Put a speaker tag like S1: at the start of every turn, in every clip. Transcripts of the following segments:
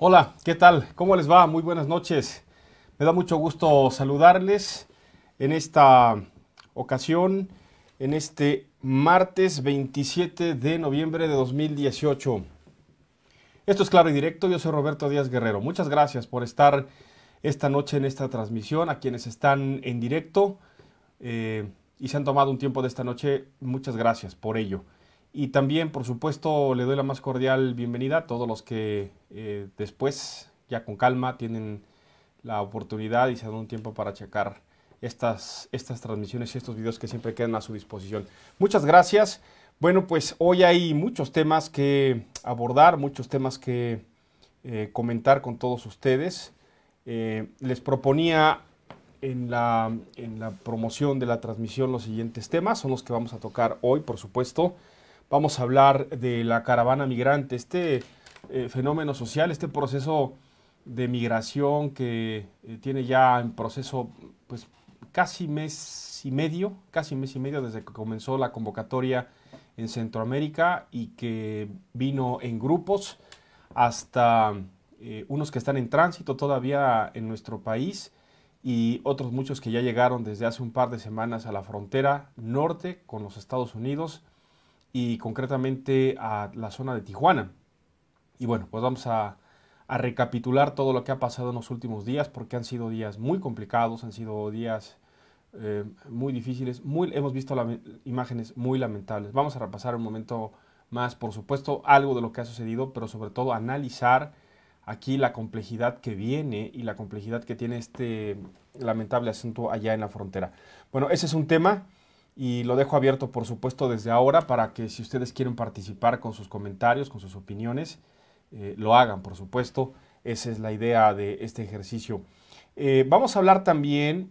S1: Hola, ¿qué tal? ¿Cómo les va? Muy buenas noches. Me da mucho gusto saludarles en esta ocasión, en este martes 27 de noviembre de 2018. Esto es claro y directo, yo soy Roberto Díaz Guerrero. Muchas gracias por estar esta noche en esta transmisión, a quienes están en directo eh, y se han tomado un tiempo de esta noche, muchas gracias por ello. Y también, por supuesto, le doy la más cordial bienvenida a todos los que eh, después, ya con calma, tienen la oportunidad y se dan un tiempo para checar estas, estas transmisiones y estos videos que siempre quedan a su disposición. Muchas gracias. Bueno, pues hoy hay muchos temas que abordar, muchos temas que eh, comentar con todos ustedes. Eh, les proponía en la, en la promoción de la transmisión los siguientes temas, son los que vamos a tocar hoy, por supuesto. Vamos a hablar de la caravana migrante, este eh, fenómeno social, este proceso de migración que eh, tiene ya en proceso pues casi mes y medio, casi mes y medio desde que comenzó la convocatoria en Centroamérica y que vino en grupos hasta eh, unos que están en tránsito todavía en nuestro país y otros muchos que ya llegaron desde hace un par de semanas a la frontera norte con los Estados Unidos y concretamente a la zona de Tijuana. Y bueno, pues vamos a, recapitular todo lo que ha pasado en los últimos días, porque han sido días muy complicados, han sido días eh, muy difíciles, muy, hemos visto imágenes muy lamentables. Vamos a repasar un momento más, por supuesto, algo de lo que ha sucedido, pero sobre todo analizar aquí la complejidad que viene y la complejidad que tiene este lamentable asunto allá en la frontera. Bueno, ese es un tema y lo dejo abierto, por supuesto, desde ahora para que si ustedes quieren participar con sus comentarios, con sus opiniones, eh, lo hagan, por supuesto. Esa es la idea de este ejercicio. Eh, vamos a hablar también,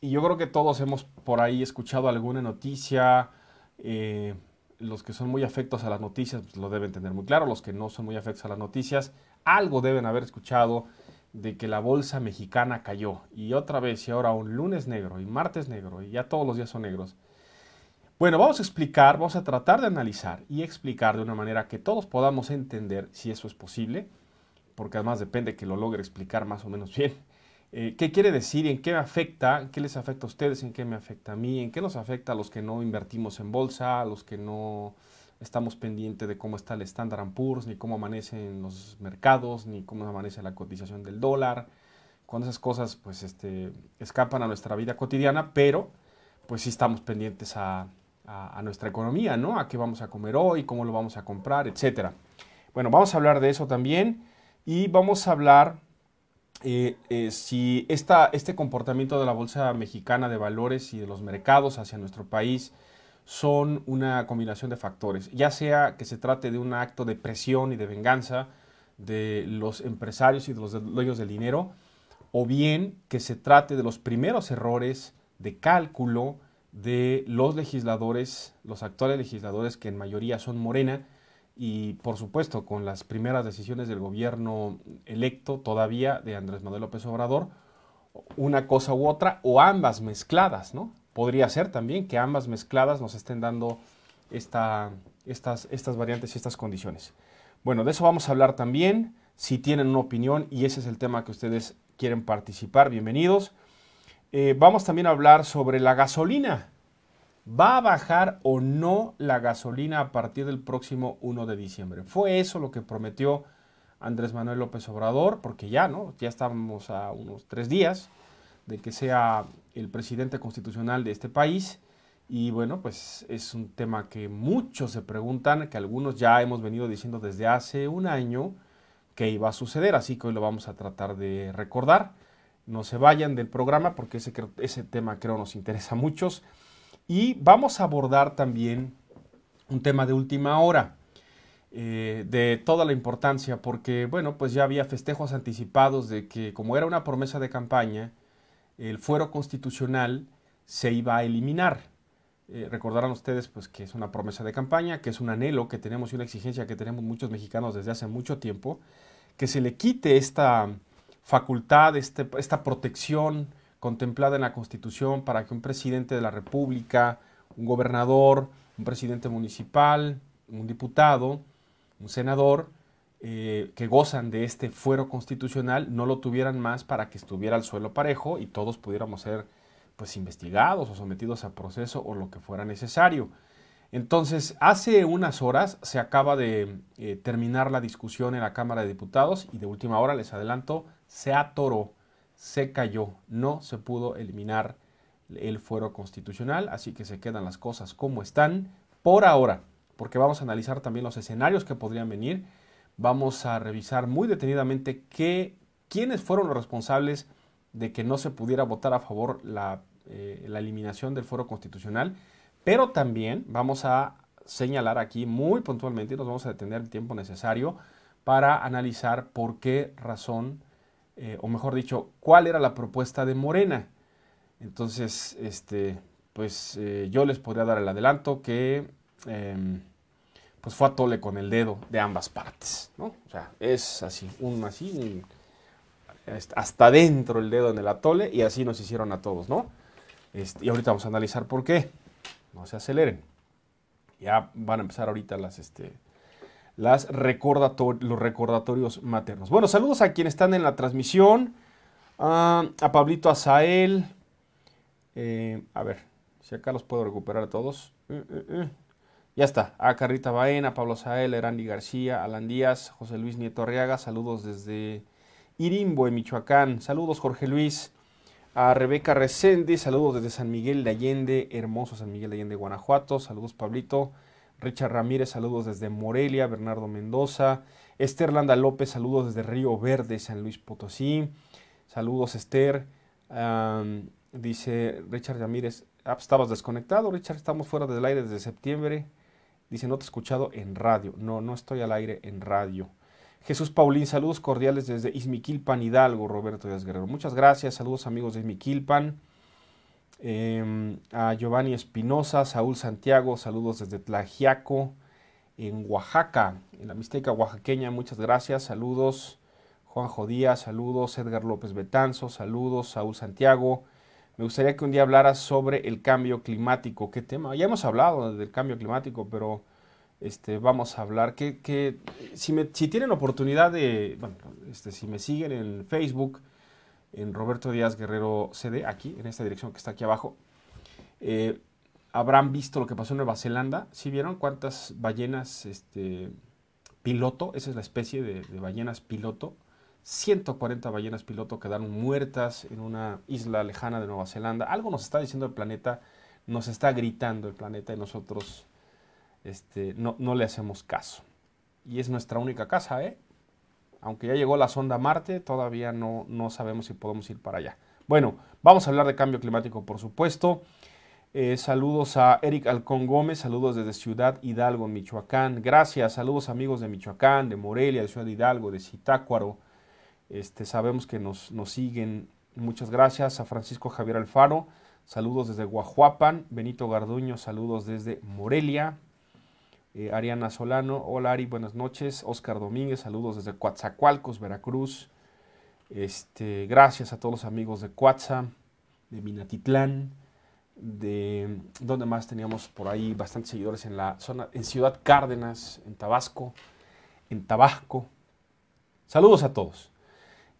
S1: y yo creo que todos hemos por ahí escuchado alguna noticia. Eh, los que son muy afectos a las noticias pues, lo deben tener muy claro. Los que no son muy afectos a las noticias, algo deben haber escuchado de que la bolsa mexicana cayó. Y otra vez, y ahora un lunes negro, y martes negro, y ya todos los días son negros. Bueno, vamos a explicar, vamos a tratar de analizar y explicar de una manera que todos podamos entender si eso es posible, porque además depende que lo logre explicar más o menos bien. Eh, ¿Qué quiere decir? ¿En qué me afecta? ¿Qué les afecta a ustedes? ¿En qué me afecta a mí? ¿En qué nos afecta a los que no invertimos en bolsa? ¿A los que no estamos pendientes de cómo está el Standard Poor's? ¿Ni cómo amanecen los mercados? ¿Ni cómo amanece la cotización del dólar? Cuando esas cosas pues este, escapan a nuestra vida cotidiana, pero pues sí estamos pendientes a a, nuestra economía, ¿no? A qué vamos a comer hoy, cómo lo vamos a comprar, etcétera. Bueno, vamos a hablar de eso también y vamos a hablar eh, eh, si esta, este comportamiento de la Bolsa Mexicana de Valores y de los mercados hacia nuestro país son una combinación de factores, ya sea que se trate de un acto de presión y de venganza de los empresarios y de los dueños del dinero, o bien que se trate de los primeros errores de cálculo de los legisladores, los actuales legisladores que en mayoría son morena y por supuesto con las primeras decisiones del gobierno electo todavía de Andrés Manuel López Obrador, una cosa u otra o ambas mezcladas, ¿no? Podría ser también que ambas mezcladas nos estén dando estas, estas variantes y estas condiciones. Bueno, de eso vamos a hablar también. Si tienen una opinión y ese es el tema que ustedes quieren participar, bienvenidos. Eh, vamos también a hablar sobre la gasolina. ¿Va a bajar o no la gasolina a partir del próximo 1 de diciembre? Fue eso lo que prometió Andrés Manuel López Obrador, porque ya, ¿no? Ya estamos a unos tres días de que sea el presidente constitucional de este país. Y bueno, pues es un tema que muchos se preguntan, que algunos ya hemos venido diciendo desde hace un año que iba a suceder, así que hoy lo vamos a tratar de recordar no se vayan del programa porque ese, ese tema creo nos interesa a muchos. Y vamos a abordar también un tema de última hora, eh, de toda la importancia, porque bueno, pues ya había festejos anticipados de que como era una promesa de campaña, el fuero constitucional se iba a eliminar. Eh, recordarán ustedes pues, que es una promesa de campaña, que es un anhelo que tenemos y una exigencia que tenemos muchos mexicanos desde hace mucho tiempo, que se le quite esta facultad, este, esta protección contemplada en la Constitución para que un presidente de la República, un gobernador, un presidente municipal, un diputado, un senador, eh, que gozan de este fuero constitucional, no lo tuvieran más para que estuviera al suelo parejo y todos pudiéramos ser pues investigados o sometidos a proceso o lo que fuera necesario. Entonces, hace unas horas se acaba de eh, terminar la discusión en la Cámara de Diputados y de última hora les adelanto, se atoró, se cayó, no se pudo eliminar el fuero constitucional, así que se quedan las cosas como están por ahora, porque vamos a analizar también los escenarios que podrían venir, vamos a revisar muy detenidamente qué, quiénes fueron los responsables de que no se pudiera votar a favor la, eh, la eliminación del fuero constitucional, pero también vamos a señalar aquí muy puntualmente y nos vamos a detener el tiempo necesario para analizar por qué razón eh, o mejor dicho, cuál era la propuesta de Morena. Entonces, este, pues eh, yo les podría dar el adelanto que em, pues fue atole con el dedo de ambas partes, O sea, es así, un así, hasta dentro el dedo en el atole y así nos hicieron a todos, ¿no? Este, y ahorita vamos a analizar por qué. No se aceleren. Ya van a empezar ahorita las, este, las los recordatorios maternos. Bueno, saludos a quienes están en la transmisión. Ah, a Pablito Azael. Eh, a ver, si acá los puedo recuperar a todos. Eh, eh, ya está. A Carrita Baena, Pablo Azael, Erandi García, Alan Díaz, José Luis Nieto Arriaga. Saludos desde Irimbo, en Michoacán. Saludos, Jorge Luis. A Rebeca Resende, Saludos desde San Miguel de Allende. Hermoso San Miguel de Allende, Guanajuato. Saludos, Pablito. Richard Ramírez, saludos desde Morelia, Bernardo Mendoza, Esther Landa López, saludos desde Río Verde, San Luis Potosí, saludos Esther, dice Richard Ramírez, ah, pues, estabas desconectado, Richard, estamos fuera del aire desde septiembre, dice, no te he escuchado en radio, no, no estoy al aire en radio. Jesús Paulín, saludos cordiales desde Izmiquilpan, Hidalgo, Roberto Díaz Guerrero. Muchas gracias, saludos amigos de Izmiquilpan. Em, a Giovanni Espinosa, Saúl Santiago, saludos desde Tlajiaco, en Oaxaca, en la Mixteca oaxaqueña, muchas gracias, saludos. Juanjo Díaz, saludos. Edgar López Betanzo, saludos. Saúl Santiago. Me gustaría que un día hablaras sobre el cambio climático. ¿Qué tema? Ya hemos hablado del cambio climático, pero este, vamos a hablar. Que, si, si tienen oportunidad de, bueno, este, si me siguen en Facebook, en Roberto Díaz Guerrero CD, aquí, en esta dirección que está aquí abajo, eh, habrán visto lo que pasó en Nueva Zelanda. si vieron cuántas ballenas este, piloto? Esa es la especie de, ballenas piloto. 140 ballenas piloto quedaron muertas en una isla lejana de Nueva Zelanda. Algo nos está diciendo el planeta, nos está gritando el planeta y nosotros este, no, no le hacemos caso. Y es nuestra única casa, ¿eh? Aunque ya llegó la sonda Marte, todavía no, no sabemos si podemos ir para allá. Bueno, vamos a hablar de cambio climático, por supuesto. Eh, saludos a Eric Alcón Gómez, saludos desde Ciudad Hidalgo, Michoacán. Gracias, saludos amigos de Michoacán, de Morelia, de Ciudad Hidalgo, de Zitácuaro. Este, sabemos que nos, nos siguen. Muchas gracias a Francisco Javier Alfaro, saludos desde Guajuapan. Benito Garduño, saludos desde Morelia. Eh, Ariana Solano, hola Ari, buenas noches. Oscar Domínguez, saludos desde Coatzacoalcos, Veracruz. Este, gracias a todos los amigos de Coatza, de Minatitlán, de donde más teníamos por ahí bastantes seguidores en la zona, en Ciudad Cárdenas, en Tabasco, en Tabasco. Saludos a todos.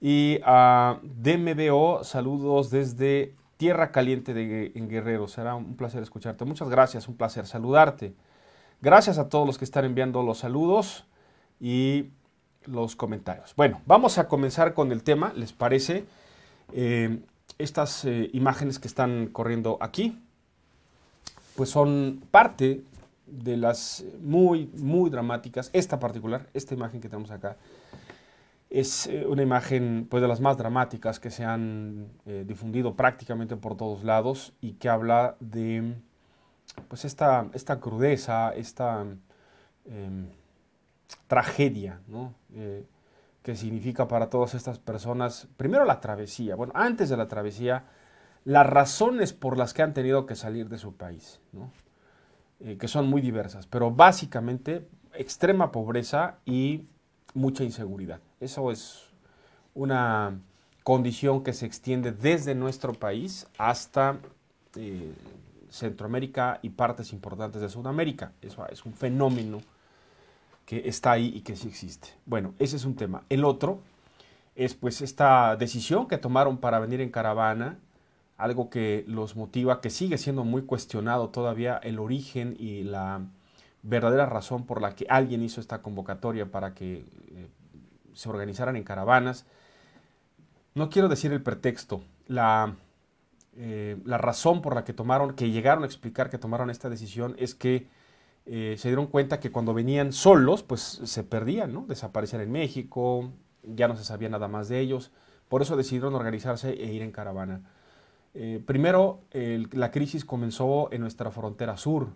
S1: Y a DMBO, saludos desde Tierra Caliente de, en Guerrero. Será un placer escucharte. Muchas gracias, un placer saludarte. Gracias a todos los que están enviando los saludos y los comentarios. Bueno, vamos a comenzar con el tema, ¿les parece? Eh, estas eh, imágenes que están corriendo aquí, pues son parte de las muy, muy dramáticas. Esta particular, esta imagen que tenemos acá, es eh, una imagen pues, de las más dramáticas que se han difundido prácticamente por todos lados y que habla de pues esta, crudeza, esta em, tragedia, eh, que significa para todas estas personas, primero la travesía, bueno, antes de la travesía, las razones por las que han tenido que salir de su país, eh, que son muy diversas, pero básicamente extrema pobreza y mucha inseguridad. Eso es una condición que se extiende desde nuestro país hasta eh, Centroamérica y partes importantes de Sudamérica. Eso es un fenómeno que está ahí y que sí existe. Bueno, ese es un tema. El otro es pues esta decisión que tomaron para venir en caravana, algo que los motiva, que sigue siendo muy cuestionado todavía el origen y la verdadera razón por la que alguien hizo esta convocatoria para que eh, se organizaran en caravanas. No quiero decir el pretexto, la eh, la razón por la que tomaron, que llegaron a explicar que tomaron esta decisión es que eh, se dieron cuenta que cuando venían solos, pues se perdían, ¿no? Desaparecían en México, ya no se sabía nada más de ellos. Por eso decidieron organizarse e ir en caravana. Eh, primero, la crisis comenzó en nuestra frontera sur,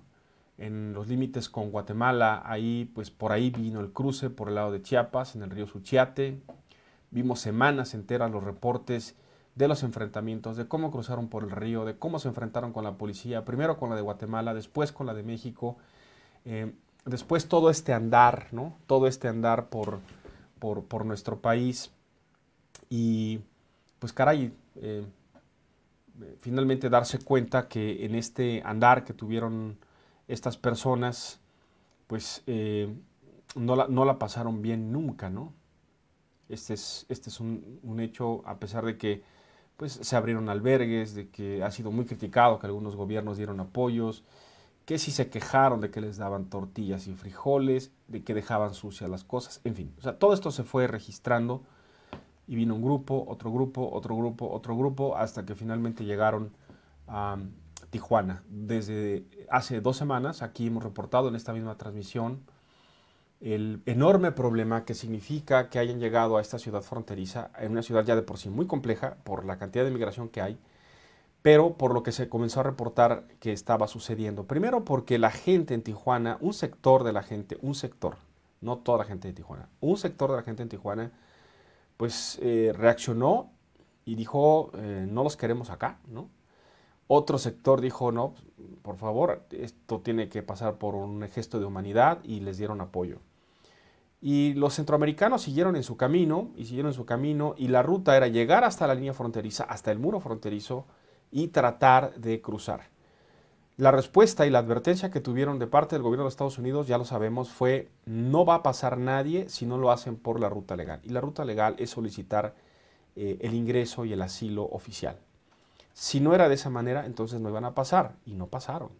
S1: en los límites con Guatemala. Ahí, pues por ahí vino el cruce por el lado de Chiapas, en el río Suchiate. Vimos semanas enteras los reportes de los enfrentamientos, de cómo cruzaron por el río, de cómo se enfrentaron con la policía, primero con la de Guatemala, después con la de México, eh, después todo este andar, ¿no? Todo este andar por, por, nuestro país. Y pues caray, eh, finalmente darse cuenta que en este andar que tuvieron estas personas, pues eh, no, la, pasaron bien nunca, ¿no? Este es, este es un hecho, a pesar de que pues se abrieron albergues, de que ha sido muy criticado que algunos gobiernos dieron apoyos, que si se quejaron de que les daban tortillas y frijoles, de que dejaban sucias las cosas, en fin, o sea, todo esto se fue registrando y vino un grupo, otro grupo, otro grupo, otro grupo, hasta que finalmente llegaron a Tijuana. Desde hace dos semanas, aquí hemos reportado en esta misma transmisión, el enorme problema que significa que hayan llegado a esta ciudad fronteriza, en una ciudad ya de por sí muy compleja por la cantidad de migración que hay, pero por lo que se comenzó a reportar que estaba sucediendo. Primero porque la gente en Tijuana, un sector de la gente, un sector, no toda la gente de Tijuana, un sector de la gente en Tijuana, pues eh, reaccionó y dijo, eh, no los queremos acá, ¿no? Otro sector dijo, no, por favor, esto tiene que pasar por un gesto de humanidad y les dieron apoyo. Y los centroamericanos siguieron en su camino y siguieron en su camino y la ruta era llegar hasta la línea fronteriza, hasta el muro fronterizo y tratar de cruzar. La respuesta y la advertencia que tuvieron de parte del gobierno de Estados Unidos, ya lo sabemos, fue no va a pasar nadie si no lo hacen por la ruta legal. Y la ruta legal es solicitar eh, el ingreso y el asilo oficial. Si no era de esa manera, entonces no iban a pasar y no pasaron.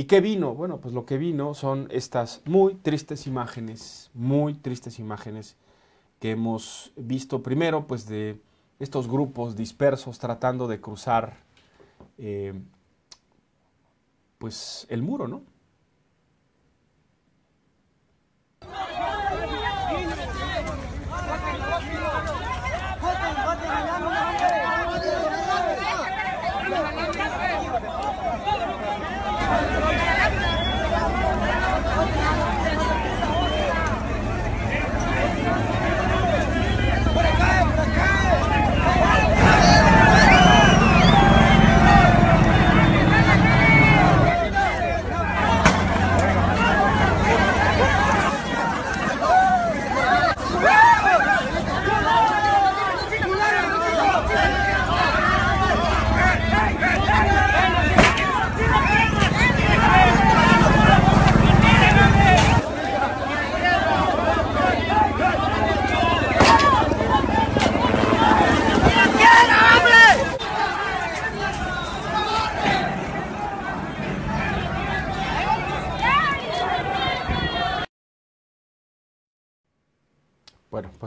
S1: ¿Y qué vino? Bueno, pues lo que vino son estas muy tristes imágenes, muy tristes imágenes que hemos visto primero, pues de estos grupos dispersos tratando de cruzar, eh, pues el muro, ¿no?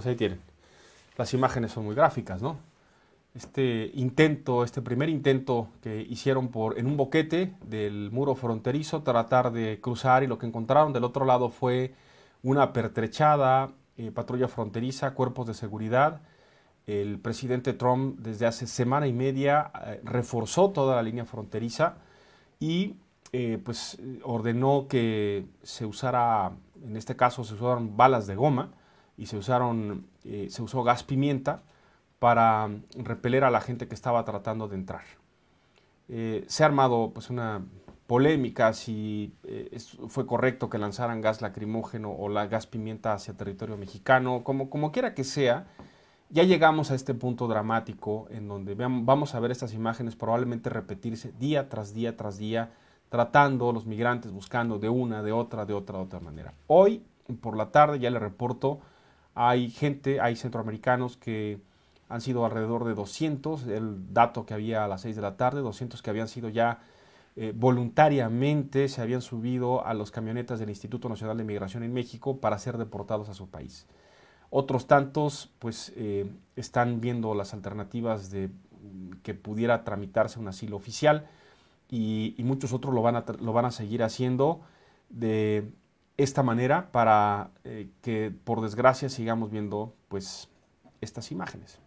S1: Pues ahí tienen. Las imágenes son muy gráficas, ¿no? Este intento, este primer intento que hicieron por en un boquete del muro fronterizo tratar de cruzar y lo que encontraron del otro lado fue una pertrechada, eh, patrulla fronteriza, cuerpos de seguridad. El presidente Trump desde hace semana y media eh, reforzó toda la línea fronteriza y eh, pues ordenó que se usara, en este caso se usaron balas de goma y se, usaron, eh, se usó gas pimienta para repeler a la gente que estaba tratando de entrar. Eh, se ha armado pues, una polémica si eh, fue correcto que lanzaran gas lacrimógeno o la gas pimienta hacia territorio mexicano, como, como quiera que sea. Ya llegamos a este punto dramático en donde vamos a ver estas imágenes probablemente repetirse día tras día tras día, tratando los migrantes, buscando de una, de otra, de otra, de otra manera. Hoy por la tarde ya le reporto hay gente, hay centroamericanos que han sido alrededor de 200, el dato que había a las 6 de la tarde, 200 que habían sido ya eh, voluntariamente, se habían subido a los camionetas del Instituto Nacional de Migración en México para ser deportados a su país. Otros tantos, pues, eh, están viendo las alternativas de mm, que pudiera tramitarse un asilo oficial y, muchos otros lo van a, lo van a seguir haciendo de esta manera para eh, que por desgracia sigamos viendo pues estas imágenes.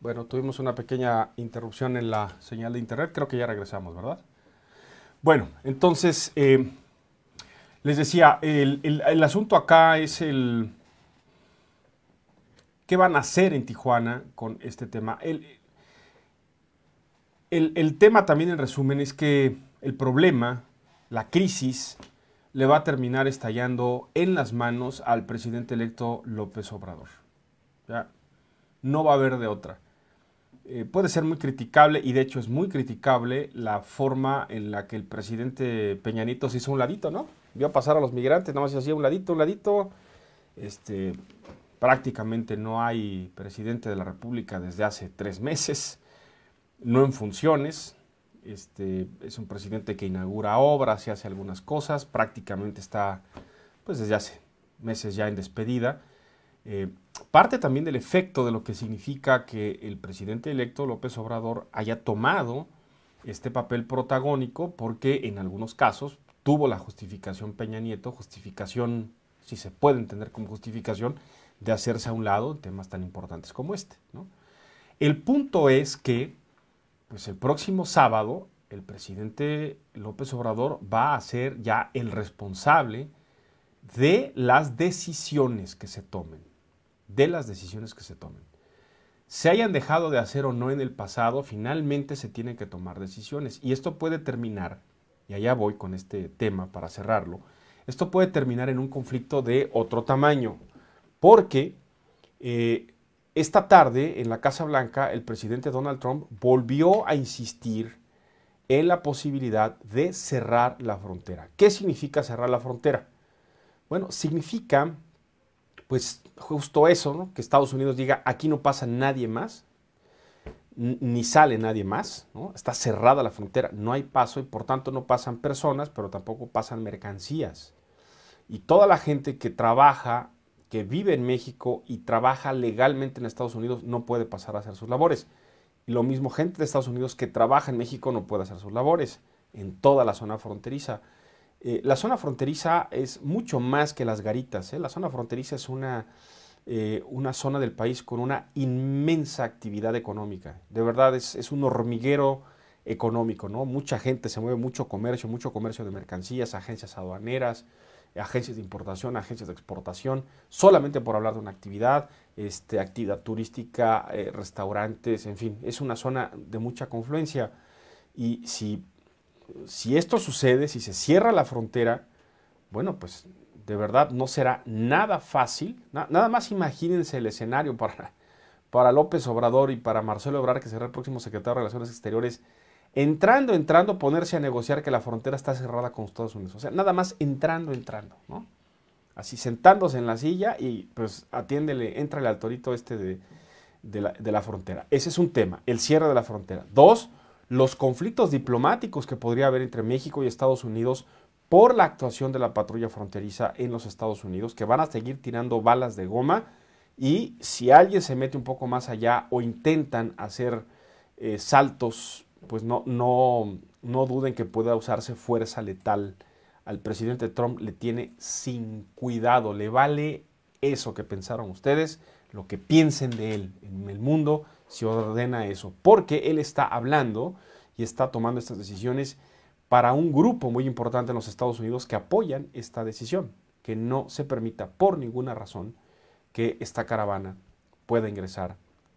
S1: Bueno, tuvimos una pequeña interrupción en la señal de internet, creo que ya regresamos, ¿verdad? Bueno, entonces, eh, les decía, el, asunto acá es el... ¿Qué van a hacer en Tijuana con este tema? El, el tema también, en resumen, es que el problema, la crisis, le va a terminar estallando en las manos al presidente electo López Obrador. Ya, no va a haber de otra. Eh, puede ser muy criticable, y de hecho es muy criticable, la forma en la que el presidente Peñanito se hizo un ladito, ¿no? Vio pasar a los migrantes, nada más se hacía un ladito, un ladito. Este, prácticamente no hay presidente de la República desde hace tres meses, no en funciones. Este, es un presidente que inaugura obras y hace algunas cosas, prácticamente está pues desde hace meses ya en despedida. Eh, parte también del efecto de lo que significa que el presidente electo López Obrador haya tomado este papel protagónico porque en algunos casos tuvo la justificación Peña Nieto, justificación, si se puede entender como justificación, de hacerse a un lado en temas tan importantes como este. El punto es que pues el próximo sábado el presidente López Obrador va a ser ya el responsable de las decisiones que se tomen de las decisiones que se tomen. Se hayan dejado de hacer o no en el pasado, finalmente se tienen que tomar decisiones. Y esto puede terminar, y allá voy con este tema para cerrarlo, esto puede terminar en un conflicto de otro tamaño, porque eh, esta tarde en la Casa Blanca el presidente Donald Trump volvió a insistir en la posibilidad de cerrar la frontera. ¿Qué significa cerrar la frontera? Bueno, significa pues justo eso, que Estados Unidos diga, aquí no pasa nadie más, ni sale nadie más, está cerrada la frontera, no hay paso y por tanto no pasan personas, pero tampoco pasan mercancías. Y toda la gente que trabaja, que vive en México y trabaja legalmente en Estados Unidos no puede pasar a hacer sus labores. Y lo mismo gente de Estados Unidos que trabaja en México no puede hacer sus labores en toda la zona fronteriza. Eh, la zona fronteriza es mucho más que las garitas. ¿eh? La zona fronteriza es una, eh, una, zona del país con una inmensa actividad económica. De verdad, es, un hormiguero económico, ¿no? Mucha gente se mueve, mucho comercio, mucho comercio de mercancías, agencias aduaneras, agencias de importación, agencias de exportación, solamente por hablar de una actividad, este, actividad turística, restaurantes, en fin, es una zona de mucha confluencia. Y si si esto sucede, si se cierra la frontera, bueno, pues de verdad no será nada fácil. nada más imagínense el escenario para, para López Obrador y para Marcelo Ebrard, que será el próximo secretario de Relaciones Exteriores, entrando, entrando, ponerse a negociar que la frontera está cerrada con Estados Unidos. O sea, nada más entrando, entrando, ¿no? Así sentándose en la silla y pues atiéndele, entra el torito este de, de la frontera. Ese es un tema, el cierre de la frontera. Dos, los conflictos diplomáticos que podría haber entre México y Estados Unidos por la actuación de la patrulla fronteriza en los Estados Unidos, que van a seguir tirando balas de goma y si alguien se mete un poco más allá o intentan hacer eh, saltos, pues no, no, no duden que pueda usarse fuerza letal. Al presidente Trump le tiene sin cuidado, le vale eso que pensaron ustedes, lo que piensen de él en el mundo se ordena eso, porque él está hablando y está tomando estas decisiones para un grupo muy importante en los Estados Unidos que apoyan esta decisión, que no se permita por ninguna razón que esta caravana pueda ingresar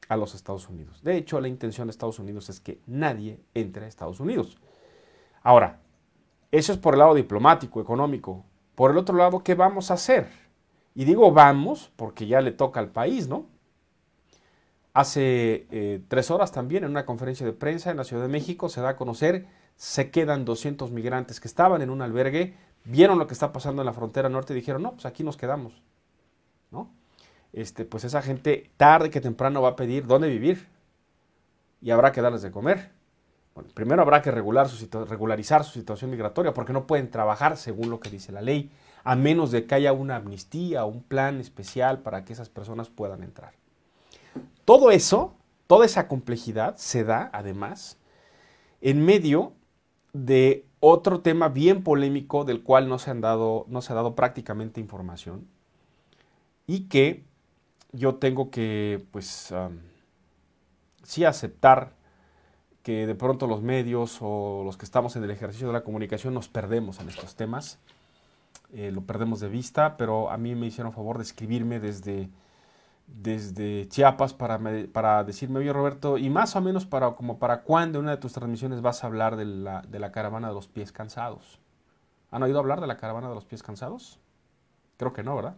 S1: a los Estados Unidos. De hecho, la intención de Estados Unidos es que nadie entre a Estados Unidos. Ahora, eso es por el lado diplomático, económico. Por el otro lado, ¿qué vamos a hacer? Y digo vamos porque ya le toca al país, ¿no? Hace eh, tres horas también, en una conferencia de prensa en la Ciudad de México, se da a conocer, se quedan 200 migrantes que estaban en un albergue, vieron lo que está pasando en la frontera norte y dijeron, no, pues aquí nos quedamos. ¿No? Este, pues esa gente tarde que temprano va a pedir dónde vivir y habrá que darles de comer. primero habrá que regular regularizar su situación migratoria porque no pueden trabajar según lo que dice la ley, a menos de que haya una amnistía o un plan especial para que esas personas puedan entrar. Todo eso, toda esa complejidad se da además en medio de otro tema bien polémico del cual no se, han dado, no se ha dado prácticamente información y que yo tengo que, pues, sí aceptar que de pronto los medios o los que estamos en el ejercicio de la comunicación nos perdemos en estos temas, eh, lo perdemos de vista, pero a mí me hicieron favor de escribirme desde desde Chiapas para, para decirme, oye Roberto, y más o menos para, como para cuándo en una de tus transmisiones vas a hablar de la, de la caravana de los pies cansados. ¿Han oído hablar de la caravana de los pies cansados? Creo que no, ¿verdad?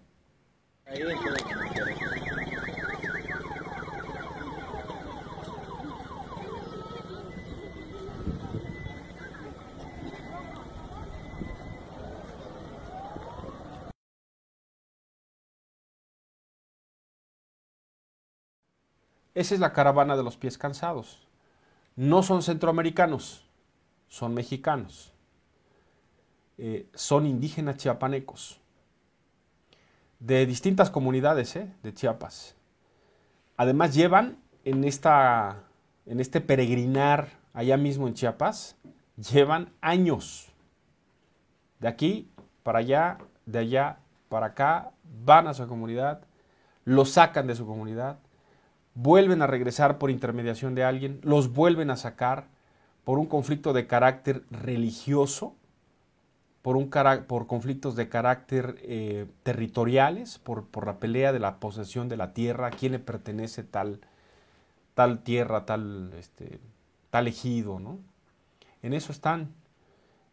S1: Esa es la caravana de los pies cansados. No son centroamericanos, son mexicanos. Eh, son indígenas chiapanecos. De distintas comunidades eh, de Chiapas. Además llevan en, esta, en este peregrinar allá mismo en Chiapas, llevan años. De aquí para allá, de allá para acá, van a su comunidad, lo sacan de su comunidad, vuelven a regresar por intermediación de alguien, los vuelven a sacar por un conflicto de carácter religioso, por, un por conflictos de carácter eh, territoriales, por, por, la pelea de la posesión de la tierra, a quién le pertenece tal, tal tierra, tal, este, tal ejido, ¿no? En eso están.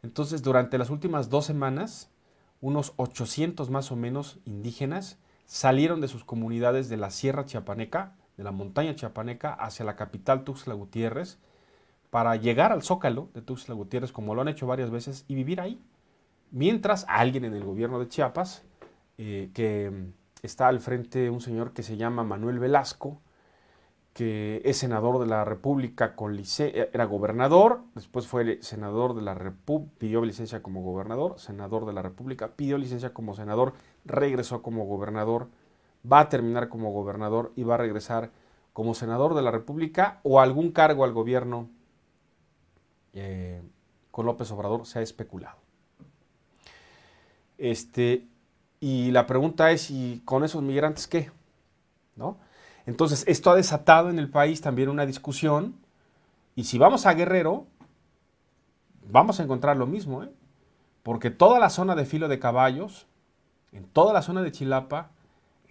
S1: Entonces, durante las últimas dos semanas, unos 800 más o menos indígenas salieron de sus comunidades de la Sierra Chiapaneca de la montaña chiapaneca hacia la capital Tuxtla Gutiérrez para llegar al zócalo de Tuxtla Gutiérrez, como lo han hecho varias veces, y vivir ahí. Mientras alguien en el gobierno de Chiapas, eh, que mm, está al frente un señor que se llama Manuel Velasco, que es senador de la República eh, era gobernador, después fue senador de la República, pidió licencia como gobernador, senador de la República, pidió licencia como senador, regresó como gobernador va a terminar como gobernador y va a regresar como senador de la República o algún cargo al gobierno eh, con López Obrador se ha especulado. Este, y la pregunta es, ¿y con esos migrantes qué? ¿No? Entonces, esto ha desatado en el país también una discusión. Y si vamos a Guerrero, vamos a encontrar lo mismo, ¿eh? porque toda la zona de filo de caballos, en toda la zona de Chilapa,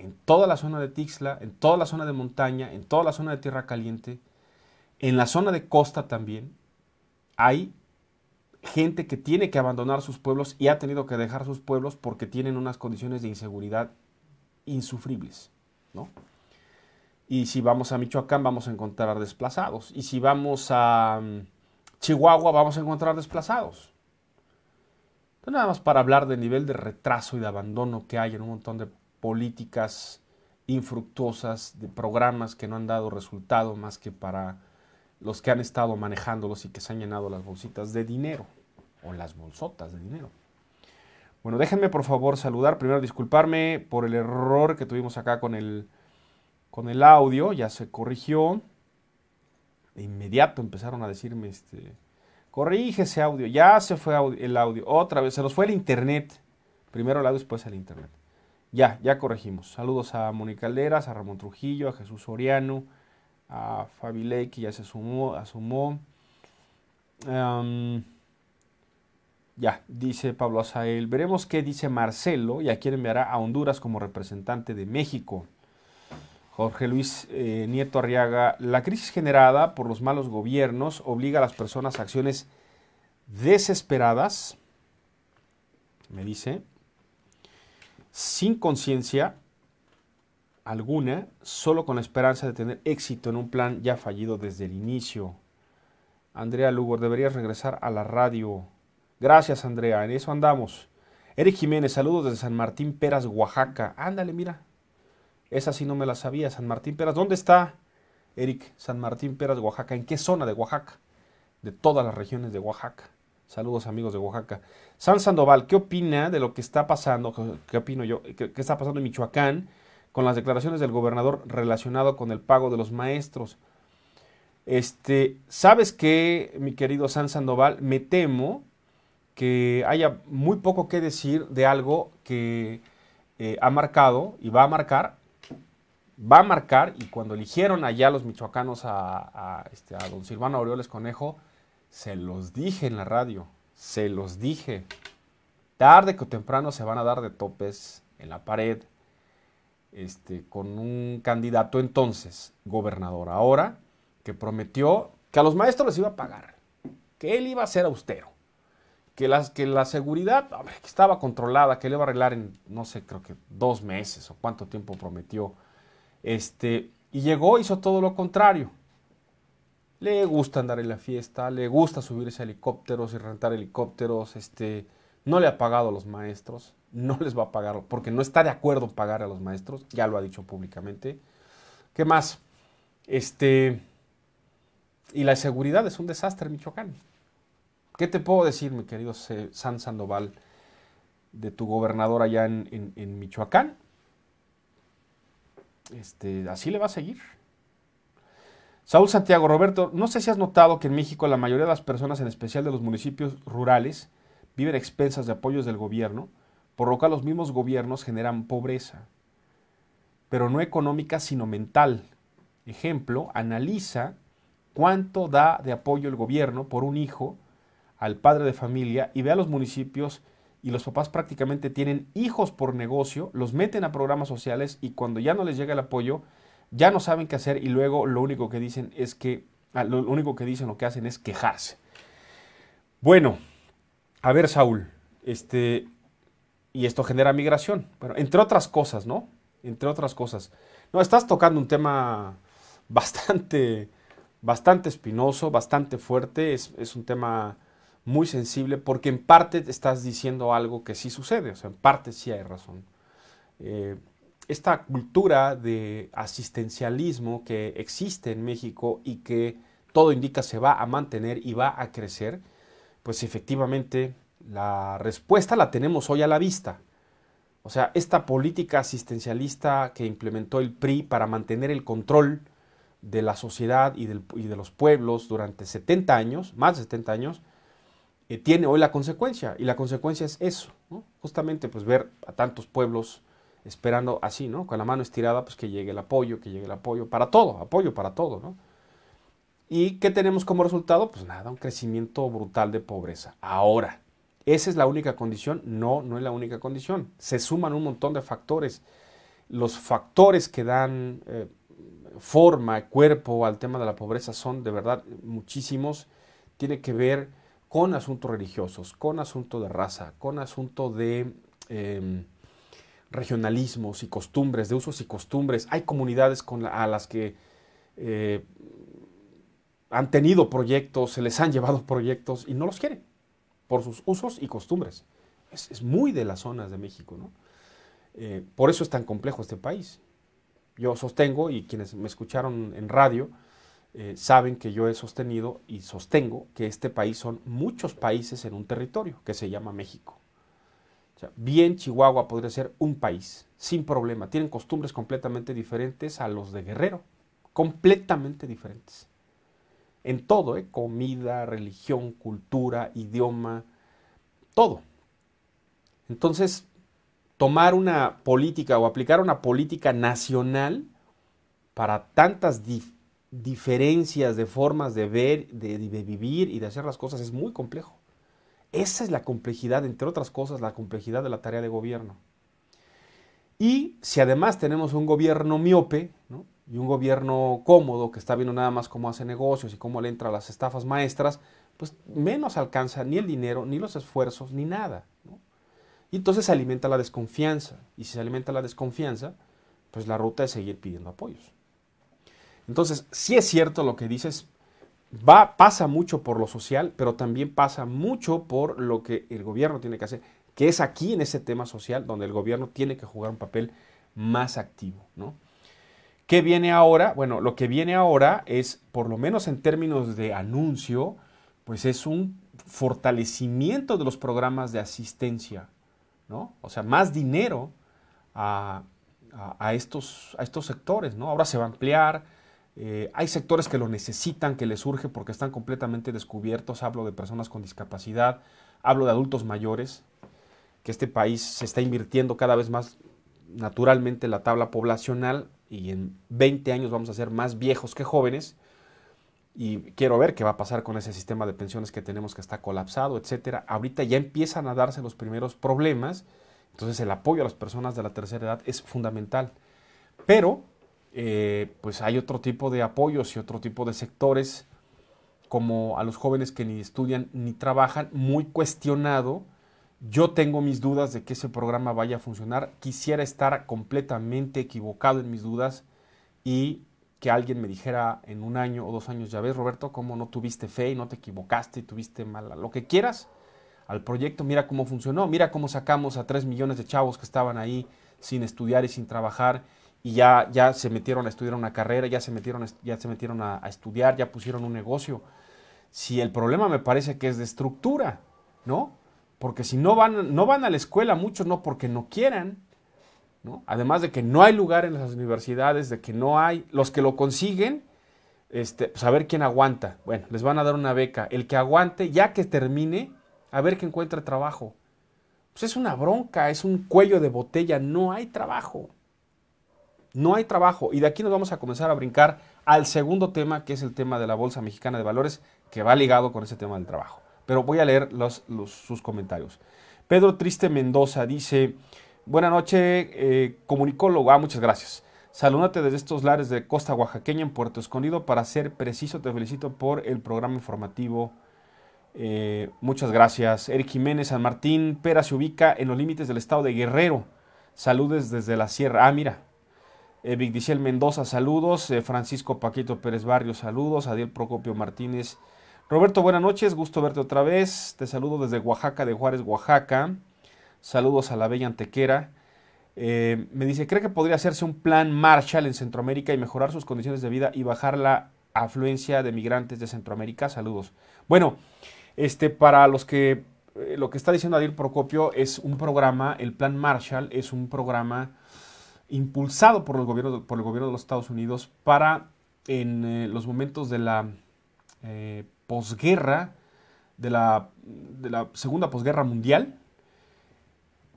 S1: en toda la zona de Tixla, en toda la zona de montaña, en toda la zona de Tierra Caliente, en la zona de costa también, hay gente que tiene que abandonar sus pueblos y ha tenido que dejar sus pueblos porque tienen unas condiciones de inseguridad insufribles, ¿no? Y si vamos a Michoacán vamos a encontrar desplazados. Y si vamos a mm, Chihuahua vamos a encontrar desplazados. nada más para hablar del nivel de retraso y de abandono que hay en un montón de políticas infructuosas, de programas que no han dado resultado más que para los que han estado manejándolos y que se han llenado las bolsitas de dinero o las bolsotas de dinero. Bueno, déjenme por favor saludar, primero disculparme por el error que tuvimos acá con el, con el audio, ya se corrigió. De inmediato empezaron a decirme, este, corrige ese audio, ya se fue el audio, otra vez, se nos fue el internet, primero el audio, después el internet. Ya, ya corregimos. Saludos a Mónica Calderas, a Ramón Trujillo, a Jesús Soriano, a Fabi Ley, que ya se sumó, asumó. ya, dice Pablo Azael. Veremos qué dice Marcelo y a quién enviará a Honduras como representante de México. Jorge Luis eh, Nieto Arriaga. La crisis generada por los malos gobiernos obliga a las personas a acciones desesperadas, me dice sin conciencia alguna, solo con la esperanza de tener éxito en un plan ya fallido desde el inicio. Andrea Lugo, deberías regresar a la radio. Gracias, Andrea, en eso andamos. Eric Jiménez, saludos desde San Martín Peras, Oaxaca. Ándale, mira. Esa sí no me la sabía, San Martín Peras. ¿Dónde está, Eric? San Martín Peras, Oaxaca. ¿En qué zona de Oaxaca? De todas las regiones de Oaxaca. Saludos amigos de Oaxaca. San Sandoval, ¿qué opina de lo que está pasando? ¿Qué opino yo? ¿Qué, está pasando en Michoacán con las declaraciones del gobernador relacionado con el pago de los maestros? Este, ¿sabes qué, mi querido San Sandoval? Me temo que haya muy poco que decir de algo que eh, ha marcado y va a marcar, va a marcar, y cuando eligieron allá los michoacanos a, este, a don Silvano Aureoles Conejo, se los dije en la radio, se los dije. Tarde que o temprano se van a dar de topes en la pared este, con un candidato entonces, gobernador ahora, que prometió que a los maestros les iba a pagar, que él iba a ser austero, que, las, que la seguridad estaba controlada, que él iba a arreglar en, no sé, creo que dos meses o cuánto tiempo prometió. Este, y llegó, hizo todo lo contrario le gusta andar en la fiesta, le gusta subirse a helicópteros y rentar helicópteros, este, no le ha pagado a los maestros, no les va a pagar, porque no está de acuerdo en pagar a los maestros, ya lo ha dicho públicamente. ¿Qué más? Este, y la seguridad es un desastre en Michoacán. ¿Qué te puedo decir, mi querido San Sandoval, de tu gobernador allá en, en Michoacán? Este, así le va a seguir. Saúl Santiago Roberto, no sé si has notado que en México la mayoría de las personas, en especial de los municipios rurales, viven expensas de apoyos del gobierno, por lo cual los mismos gobiernos generan pobreza, pero no económica sino mental. Ejemplo, analiza cuánto da de apoyo el gobierno por un hijo al padre de familia y ve a los municipios y los papás prácticamente tienen hijos por negocio, los meten a programas sociales y cuando ya no les llega el apoyo, ya no saben qué hacer y luego lo único que dicen es que, ah, lo único que dicen, lo que hacen es quejarse. Bueno, a ver Saúl, este, y esto genera migración, bueno, entre otras cosas, ¿no? Entre otras cosas. No, estás tocando un tema bastante, bastante espinoso, bastante fuerte, es, un tema muy sensible porque en parte estás diciendo algo que sí sucede, o sea, en parte sí hay razón. Eh, esta cultura de asistencialismo que existe en México y que todo indica se va a mantener y va a crecer, pues efectivamente la respuesta la tenemos hoy a la vista. O sea, esta política asistencialista que implementó el PRI para mantener el control de la sociedad y, de los pueblos durante 70 años, más de 70 años, eh, tiene hoy la consecuencia. Y la consecuencia es eso, justamente pues ver a tantos pueblos esperando así, ¿no? Con la mano estirada, pues que llegue el apoyo, que llegue el apoyo, para todo, apoyo para todo, ¿no? ¿Y qué tenemos como resultado? Pues nada, un crecimiento brutal de pobreza. Ahora, ¿esa es la única condición? No, no es la única condición. Se suman un montón de factores. Los factores que dan eh, forma, cuerpo al tema de la pobreza son de verdad muchísimos. Tiene que ver con asuntos religiosos, con asunto de raza, con asunto de... Em, regionalismos y costumbres, de usos y costumbres. Hay comunidades a las que eh, han tenido proyectos, se les han llevado proyectos y no los quieren por sus usos y costumbres. Es, muy de las zonas de México, ¿no? Eh, por eso es tan complejo este país. Yo sostengo, y quienes me escucharon en radio eh, saben que yo he sostenido y sostengo que este país son muchos países en un territorio que se llama México bien Chihuahua podría ser un país, sin problema. Tienen costumbres completamente diferentes a los de Guerrero, completamente diferentes. En todo, ¿eh? comida, religión, cultura, idioma, todo. Entonces, tomar una política o aplicar una política nacional para tantas diferencias de formas de ver, de vivir y de hacer las cosas es muy complejo. Esa es la complejidad, entre otras cosas, la complejidad de la tarea de gobierno. Y si además tenemos un gobierno miope y un gobierno cómodo que está viendo nada más cómo hace negocios y cómo le entra a las estafas maestras, pues menos alcanza ni el dinero, ni los esfuerzos, ni nada. Y entonces se alimenta la desconfianza. Y si se alimenta la desconfianza, pues la ruta es seguir pidiendo apoyos. Entonces, si es cierto lo que dices, va, pasa mucho por lo social, pero también pasa mucho por lo que el gobierno tiene que hacer, que es aquí en ese tema social donde el gobierno tiene que jugar un papel más activo, ¿no? ¿Qué viene ahora? Bueno, lo que viene ahora es, por lo menos en términos de anuncio, pues es un fortalecimiento de los programas de asistencia, O sea, más dinero a, estos, a estos sectores, ¿no? Ahora se va a ampliar, eh, hay sectores que lo necesitan, que le surge porque están completamente descubiertos. Hablo de personas con discapacidad, hablo de adultos mayores, que este país se está invirtiendo cada vez más naturalmente la tabla poblacional y en 20 años vamos a ser más viejos que jóvenes. Y quiero ver qué va a pasar con ese sistema de pensiones que tenemos que está colapsado, etcétera. Ahorita ya empiezan a darse los primeros problemas, entonces el apoyo a las personas de la tercera edad es fundamental. Pero eh, pues hay otro tipo de apoyos y otro tipo de sectores, como a los jóvenes que ni estudian ni trabajan, muy cuestionado. Yo tengo mis dudas de que ese programa vaya a funcionar. Quisiera estar completamente equivocado en mis dudas y que alguien me dijera en un año o dos años, ya ves Roberto, cómo no tuviste fe y no te equivocaste y tuviste mala, lo que quieras al proyecto, mira cómo funcionó, mira cómo sacamos a tres millones de chavos que estaban ahí sin estudiar y sin trabajar y ya, ya se metieron a estudiar una carrera, ya se metieron, ya se metieron a, estudiar, ya pusieron un negocio. Si el problema me parece que es de estructura, ¿no? Porque si no van, no van a la escuela muchos, no porque no quieran, ¿no? Además de que no hay lugar en las universidades, de que no hay, los que lo consiguen, este, pues a ver quién aguanta. Bueno, les van a dar una beca. El que aguante, ya que termine, a ver que encuentra trabajo. Pues es una bronca, es un cuello de botella, no hay trabajo no hay trabajo. Y de aquí nos vamos a comenzar a brincar al segundo tema, que es el tema de la Bolsa Mexicana de Valores, que va ligado con ese tema del trabajo. Pero voy a leer sus comentarios. Pedro Triste Mendoza dice, buena noche, comunicó eh, comunicólogo, ah, muchas gracias. Salúdate desde estos lares de Costa Oaxaqueña en Puerto Escondido. Para ser preciso, te felicito por el programa informativo. Eh, muchas gracias. Eric Jiménez San Martín Pera se ubica en los límites del estado de Guerrero. Saludes desde la sierra. Ah, mira, eh, Vigdiciel Mendoza, saludos. Eh, Francisco Paquito Pérez Barrio, saludos. Adiel Procopio Martínez. Roberto, buenas noches. Gusto verte otra vez. Te saludo desde Oaxaca de Juárez, Oaxaca. Saludos a la bella Antequera. Eh, me dice, ¿cree que podría hacerse un plan Marshall en Centroamérica y mejorar sus condiciones de vida y bajar la afluencia de migrantes de Centroamérica? Saludos. Bueno, este, para los que eh, lo que está diciendo Adiel Procopio es un programa, el plan Marshall es un programa impulsado por el gobierno, por el gobierno de los Estados Unidos para en eh, los momentos de la eh, posguerra, de la, de la, segunda posguerra mundial,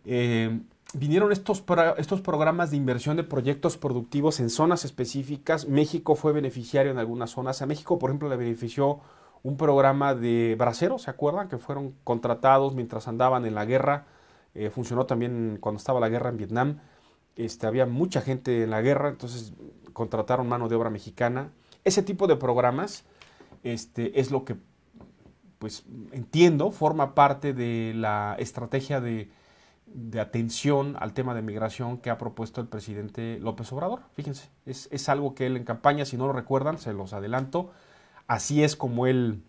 S1: eh, vinieron estos, estos programas de inversión de proyectos productivos en zonas específicas. México fue beneficiario en algunas zonas. A México, por ejemplo, le benefició un programa de braceros, ¿se acuerdan? Que fueron contratados mientras andaban en la guerra. funcionó también cuando estaba la guerra en Vietnam. Este, había mucha gente en la guerra, entonces contrataron mano de obra mexicana. Ese tipo de programas este, es lo que, pues entiendo, forma parte de la estrategia de, atención al tema de migración que ha propuesto el presidente López Obrador. Fíjense, es, algo que él en campaña, si no lo recuerdan, se los adelanto, así es como él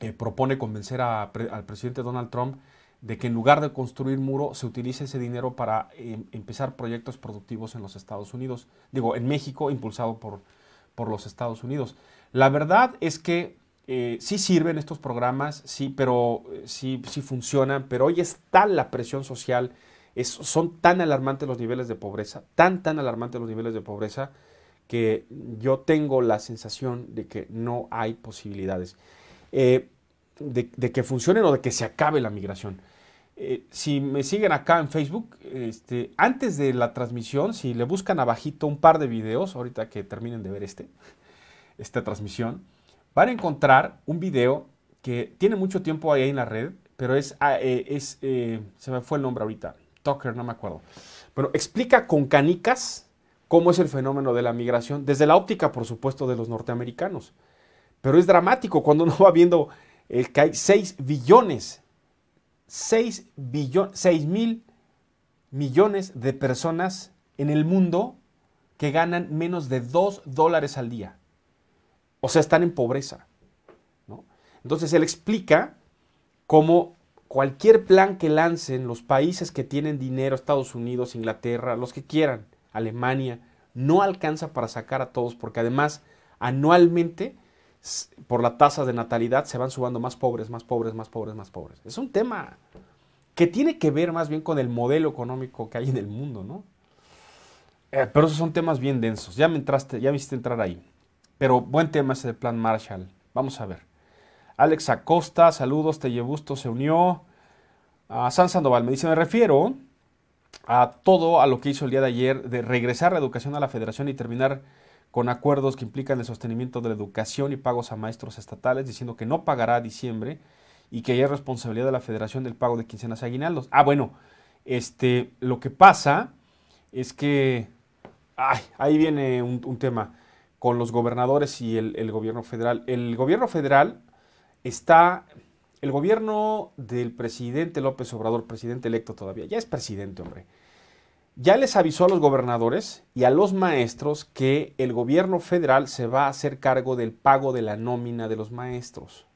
S1: eh, propone convencer al presidente Donald Trump de que en lugar de construir muro se utilice ese dinero para em, empezar proyectos productivos en los Estados Unidos, digo, en México, impulsado por, por los Estados Unidos. La verdad es que eh, sí sirven estos programas, sí, pero eh, sí, sí funcionan, pero hoy está la presión social, son tan alarmantes los niveles de pobreza, tan, tan alarmantes los niveles de pobreza, que yo tengo la sensación de que no hay posibilidades. Eh, de, que funcionen o de que se acabe la migración. Eh, si me siguen acá en Facebook, este, antes de la transmisión, si le buscan abajito un par de videos, ahorita que terminen de ver este, esta transmisión, van a encontrar un video que tiene mucho tiempo ahí en la red, pero es, ah, eh, es eh, se me fue el nombre ahorita, Tucker, no me acuerdo. Pero explica con canicas cómo es el fenómeno de la migración, desde la óptica, por supuesto, de los norteamericanos. Pero es dramático cuando uno va viendo que hay 6 billones, 6, 6 mil millones de personas en el mundo que ganan menos de 2 dólares al día. O sea, están en pobreza. Entonces él explica cómo cualquier plan que lancen los países que tienen dinero, Estados Unidos, Inglaterra, los que quieran, Alemania, no alcanza para sacar a todos porque además anualmente por la tasa de natalidad se van subando más pobres, más pobres, más pobres, más pobres. Es un tema que tiene que ver más bien con el modelo económico que hay en el mundo, ¿no? Eh, pero esos son temas bien densos. Ya me entraste, ya me hiciste entrar ahí. Pero buen tema ese de Plan Marshall. Vamos a ver. Alex Acosta, saludos, Tellebusto se unió. A San Sandoval me dice, me refiero a todo a lo que hizo el día de ayer de regresar la educación a la federación y terminar con acuerdos que implican el sostenimiento de la educación y pagos a maestros estatales, diciendo que no pagará a diciembre y que hay responsabilidad de la federación del pago de quincenas aguinaldos. Ah, bueno, este, lo que pasa es que, ahí viene un, tema con los gobernadores y el, el, gobierno federal. El gobierno federal está, el gobierno del presidente López Obrador, presidente electo todavía, ya es presidente, hombre, ya les avisó a los gobernadores y a los maestros que el gobierno federal se va a hacer cargo del pago de la nómina de los maestros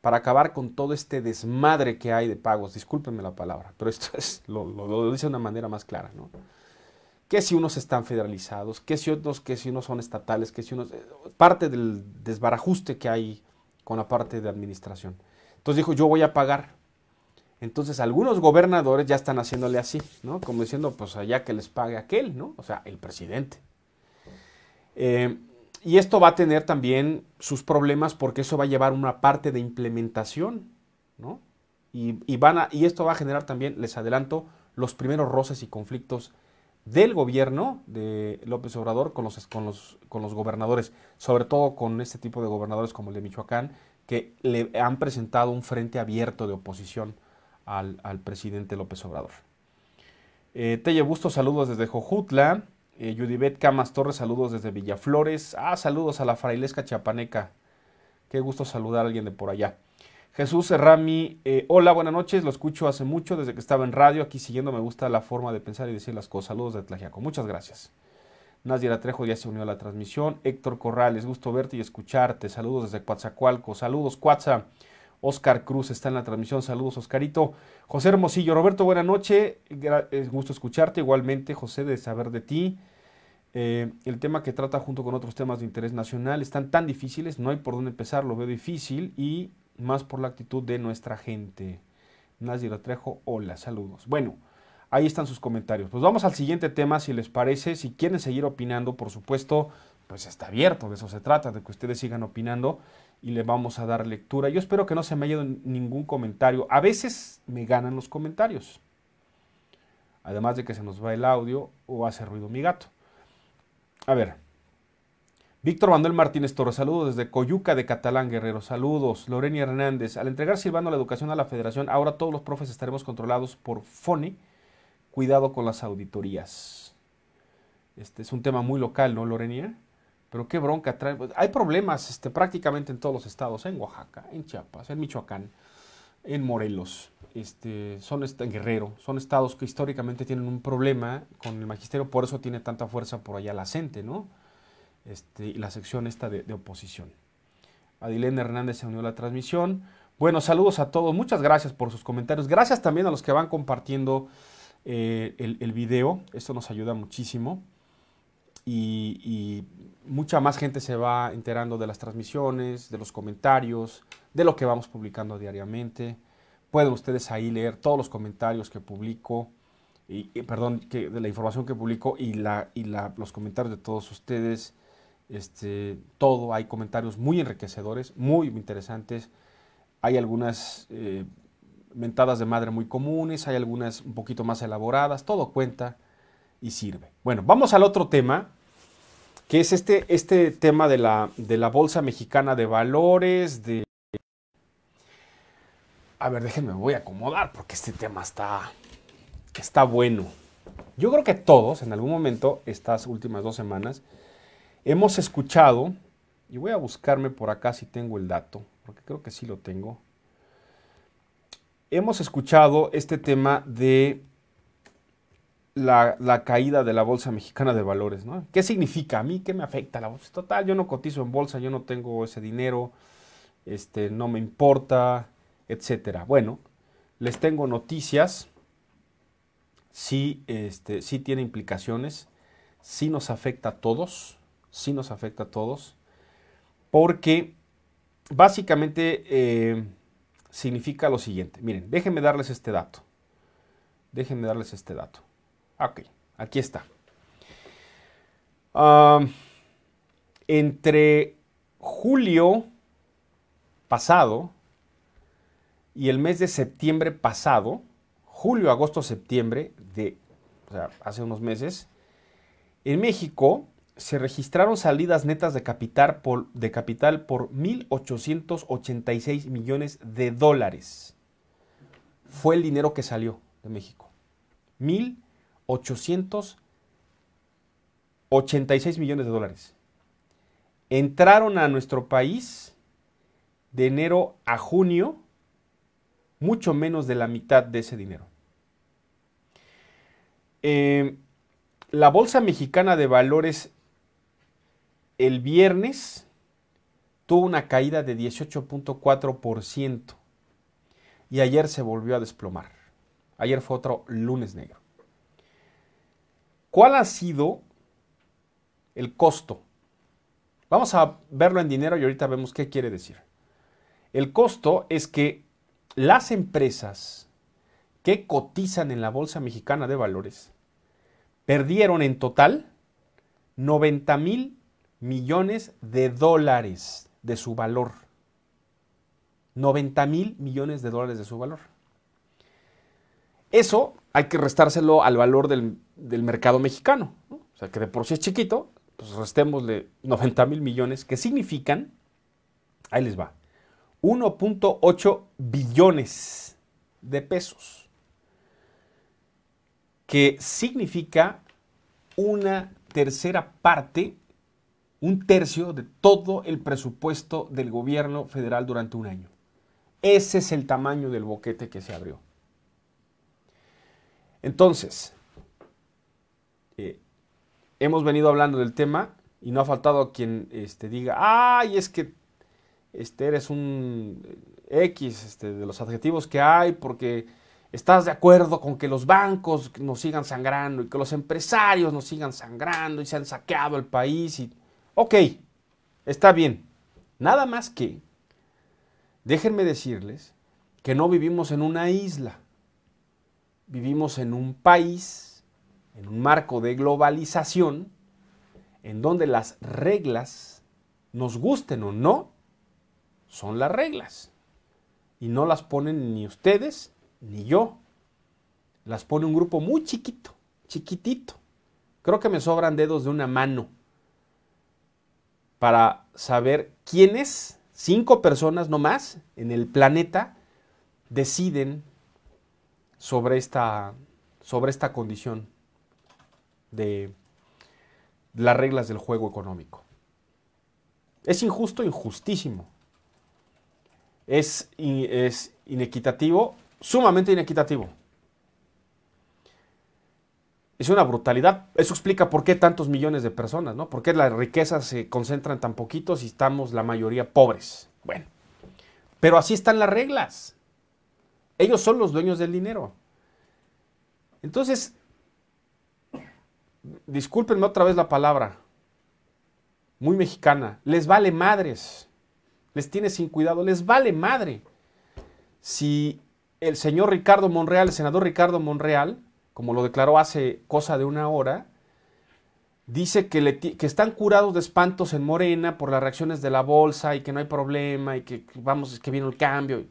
S1: para acabar con todo este desmadre que hay de pagos. Discúlpenme la palabra, pero esto es, lo, dice de una manera más clara, ¿no? Que si unos están federalizados, que si otros, que si unos son estatales, que si unos... Eh, parte del desbarajuste que hay con la parte de administración. Entonces dijo, yo voy a pagar entonces algunos gobernadores ya están haciéndole así, ¿no? Como diciendo, pues allá que les pague aquel, ¿no? O sea, el presidente. Eh, y esto va a tener también sus problemas porque eso va a llevar una parte de implementación, ¿no? Y, y, van a, y esto va a generar también, les adelanto, los primeros roces y conflictos del gobierno de López Obrador con los, con los, con los gobernadores, sobre todo con este tipo de gobernadores como el de Michoacán, que le han presentado un frente abierto de oposición al, presidente López Obrador. Eh, Telle Busto, saludos desde Jojutla. Eh, Camas Torres, saludos desde Villaflores. Ah, saludos a la frailesca Chapaneca Qué gusto saludar a alguien de por allá. Jesús Serrami, eh, hola, buenas noches, lo escucho hace mucho, desde que estaba en radio, aquí siguiendo me gusta la forma de pensar y decir las cosas. Saludos de Tlajiaco, muchas gracias. Nadia Trejo ya se unió a la transmisión. Héctor Corrales, gusto verte y escucharte. Saludos desde Coatzacoalco. Saludos, Cuatza. Oscar Cruz está en la transmisión. Saludos, Oscarito. José Hermosillo, Roberto, buena noche. Es gusto escucharte. Igualmente, José, de saber de ti. Eh, el tema que trata junto con otros temas de interés nacional están tan difíciles, no hay por dónde empezar, lo veo difícil y más por la actitud de nuestra gente. lo Trejo, hola, saludos. Bueno, ahí están sus comentarios. Pues vamos al siguiente tema, si les parece. Si quieren seguir opinando, por supuesto, pues está abierto, de eso se trata, de que ustedes sigan opinando y le vamos a dar lectura. Yo espero que no se me haya ningún comentario. A veces me ganan los comentarios. Además de que se nos va el audio o hace ruido mi gato. A ver. Víctor Manuel Martínez Torres, saludos desde Coyuca de Catalán Guerrero, saludos. Lorena Hernández, al entregar Silvano la educación a la federación, ahora todos los profes estaremos controlados por FONE. Cuidado con las auditorías. Este es un tema muy local, ¿no, Lorenia? Pero qué bronca trae. Pues, hay problemas este, prácticamente en todos los estados, en Oaxaca, en Chiapas, en Michoacán, en Morelos, este, son este, Guerrero, son estados que históricamente tienen un problema con el magisterio, por eso tiene tanta fuerza por allá la gente, ¿no? Este, y la sección esta de, oposición. Adilene Hernández se unió a la transmisión. Bueno, saludos a todos, muchas gracias por sus comentarios. Gracias también a los que van compartiendo eh, el, video, esto nos ayuda muchísimo. y, mucha más gente se va enterando de las transmisiones, de los comentarios, de lo que vamos publicando diariamente. Pueden ustedes ahí leer todos los comentarios que publico, y, perdón, de la información que publico y, la, y los comentarios de todos ustedes. Este, todo, hay comentarios muy enriquecedores, muy interesantes. Hay algunas eh, mentadas de madre muy comunes, hay algunas un poquito más elaboradas, todo cuenta y sirve. Bueno, vamos al otro tema que es este, este tema de la, de la Bolsa Mexicana de Valores, de... A ver, déjenme, voy a acomodar porque este tema está, está bueno. Yo creo que todos, en algún momento, estas últimas dos semanas, hemos escuchado, y voy a buscarme por acá si tengo el dato, porque creo que sí lo tengo. Hemos escuchado este tema de la, caída de la Bolsa Mexicana de Valores, ¿no? ¿Qué significa? ¿A mí qué me afecta la bolsa? Total, yo no cotizo en bolsa, yo no tengo ese dinero, este, no me importa, etcétera. Bueno, les tengo noticias, sí, este, tiene implicaciones, sí nos afecta a todos, sí nos afecta a todos, porque básicamente eh, significa lo siguiente. Miren, déjenme darles este dato. Déjenme darles este dato. Ah, ok, aquí está. entre julio pasado y el mes de septiembre pasado, julio, agosto, septiembre de o sea, hace unos meses, en México se registraron salidas netas de capital por, de capital por 1.886 millones de dólares. Fue el dinero que salió de México. 886 millones de dólares. Entraron a nuestro país de enero a junio mucho menos de la mitad de ese dinero. Em, la Bolsa Mexicana de Valores el viernes tuvo una caída de 18.4% y ayer se volvió a desplomar. Ayer fue otro lunes negro. ¿Cuál ha sido el costo? Vamos a verlo en dinero y ahorita vemos qué quiere decir. El costo es que las empresas que cotizan en la Bolsa Mexicana de Valores perdieron en total 90 mil millones de dólares de su valor. 90 mil millones de dólares de su valor. Eso hay que restárselo al valor del, mercado mexicano. O sea, que de por sí es chiquito, pues restémosle 90 mil millones, que significan, ahí les va, 1.8 billones de pesos, que significa una tercera parte, un tercio de todo el presupuesto del gobierno federal durante un año. Ese es el tamaño del boquete que se abrió. Entonces, eh, hemos venido hablando del tema y no ha faltado quien este, diga, ay, es que este, eres un eh, X este, de los adjetivos que hay porque estás de acuerdo con que los bancos nos sigan sangrando y que los empresarios nos sigan sangrando y se han saqueado el país. Y... Ok, está bien. Nada más que, déjenme decirles que no vivimos en una isla vivimos en un país, en un marco de globalización, en donde las reglas, nos gusten o no, son las reglas. Y no las ponen ni ustedes ni yo. Las pone un grupo muy chiquito, chiquitito. Creo que me sobran dedos de una mano para saber quiénes, cinco personas no más, en el planeta deciden sobre esta, sobre esta condición de las reglas del juego económico. Es injusto, injustísimo. Es, es inequitativo, sumamente inequitativo. Es una brutalidad. Eso explica por qué tantos millones de personas, ¿no? Por qué las riquezas se concentran tan poquitos y estamos la mayoría pobres. Bueno, pero así están las reglas. Ellos son los dueños del dinero. Entonces, discúlpenme otra vez la palabra, muy mexicana, les vale madres, les tiene sin cuidado, les vale madre. Si el señor Ricardo Monreal, el senador Ricardo Monreal, como lo declaró hace cosa de una hora, dice que, le, están curados de espantos en Morena por las reacciones de la bolsa y que no hay problema y que vamos, que viene el cambio.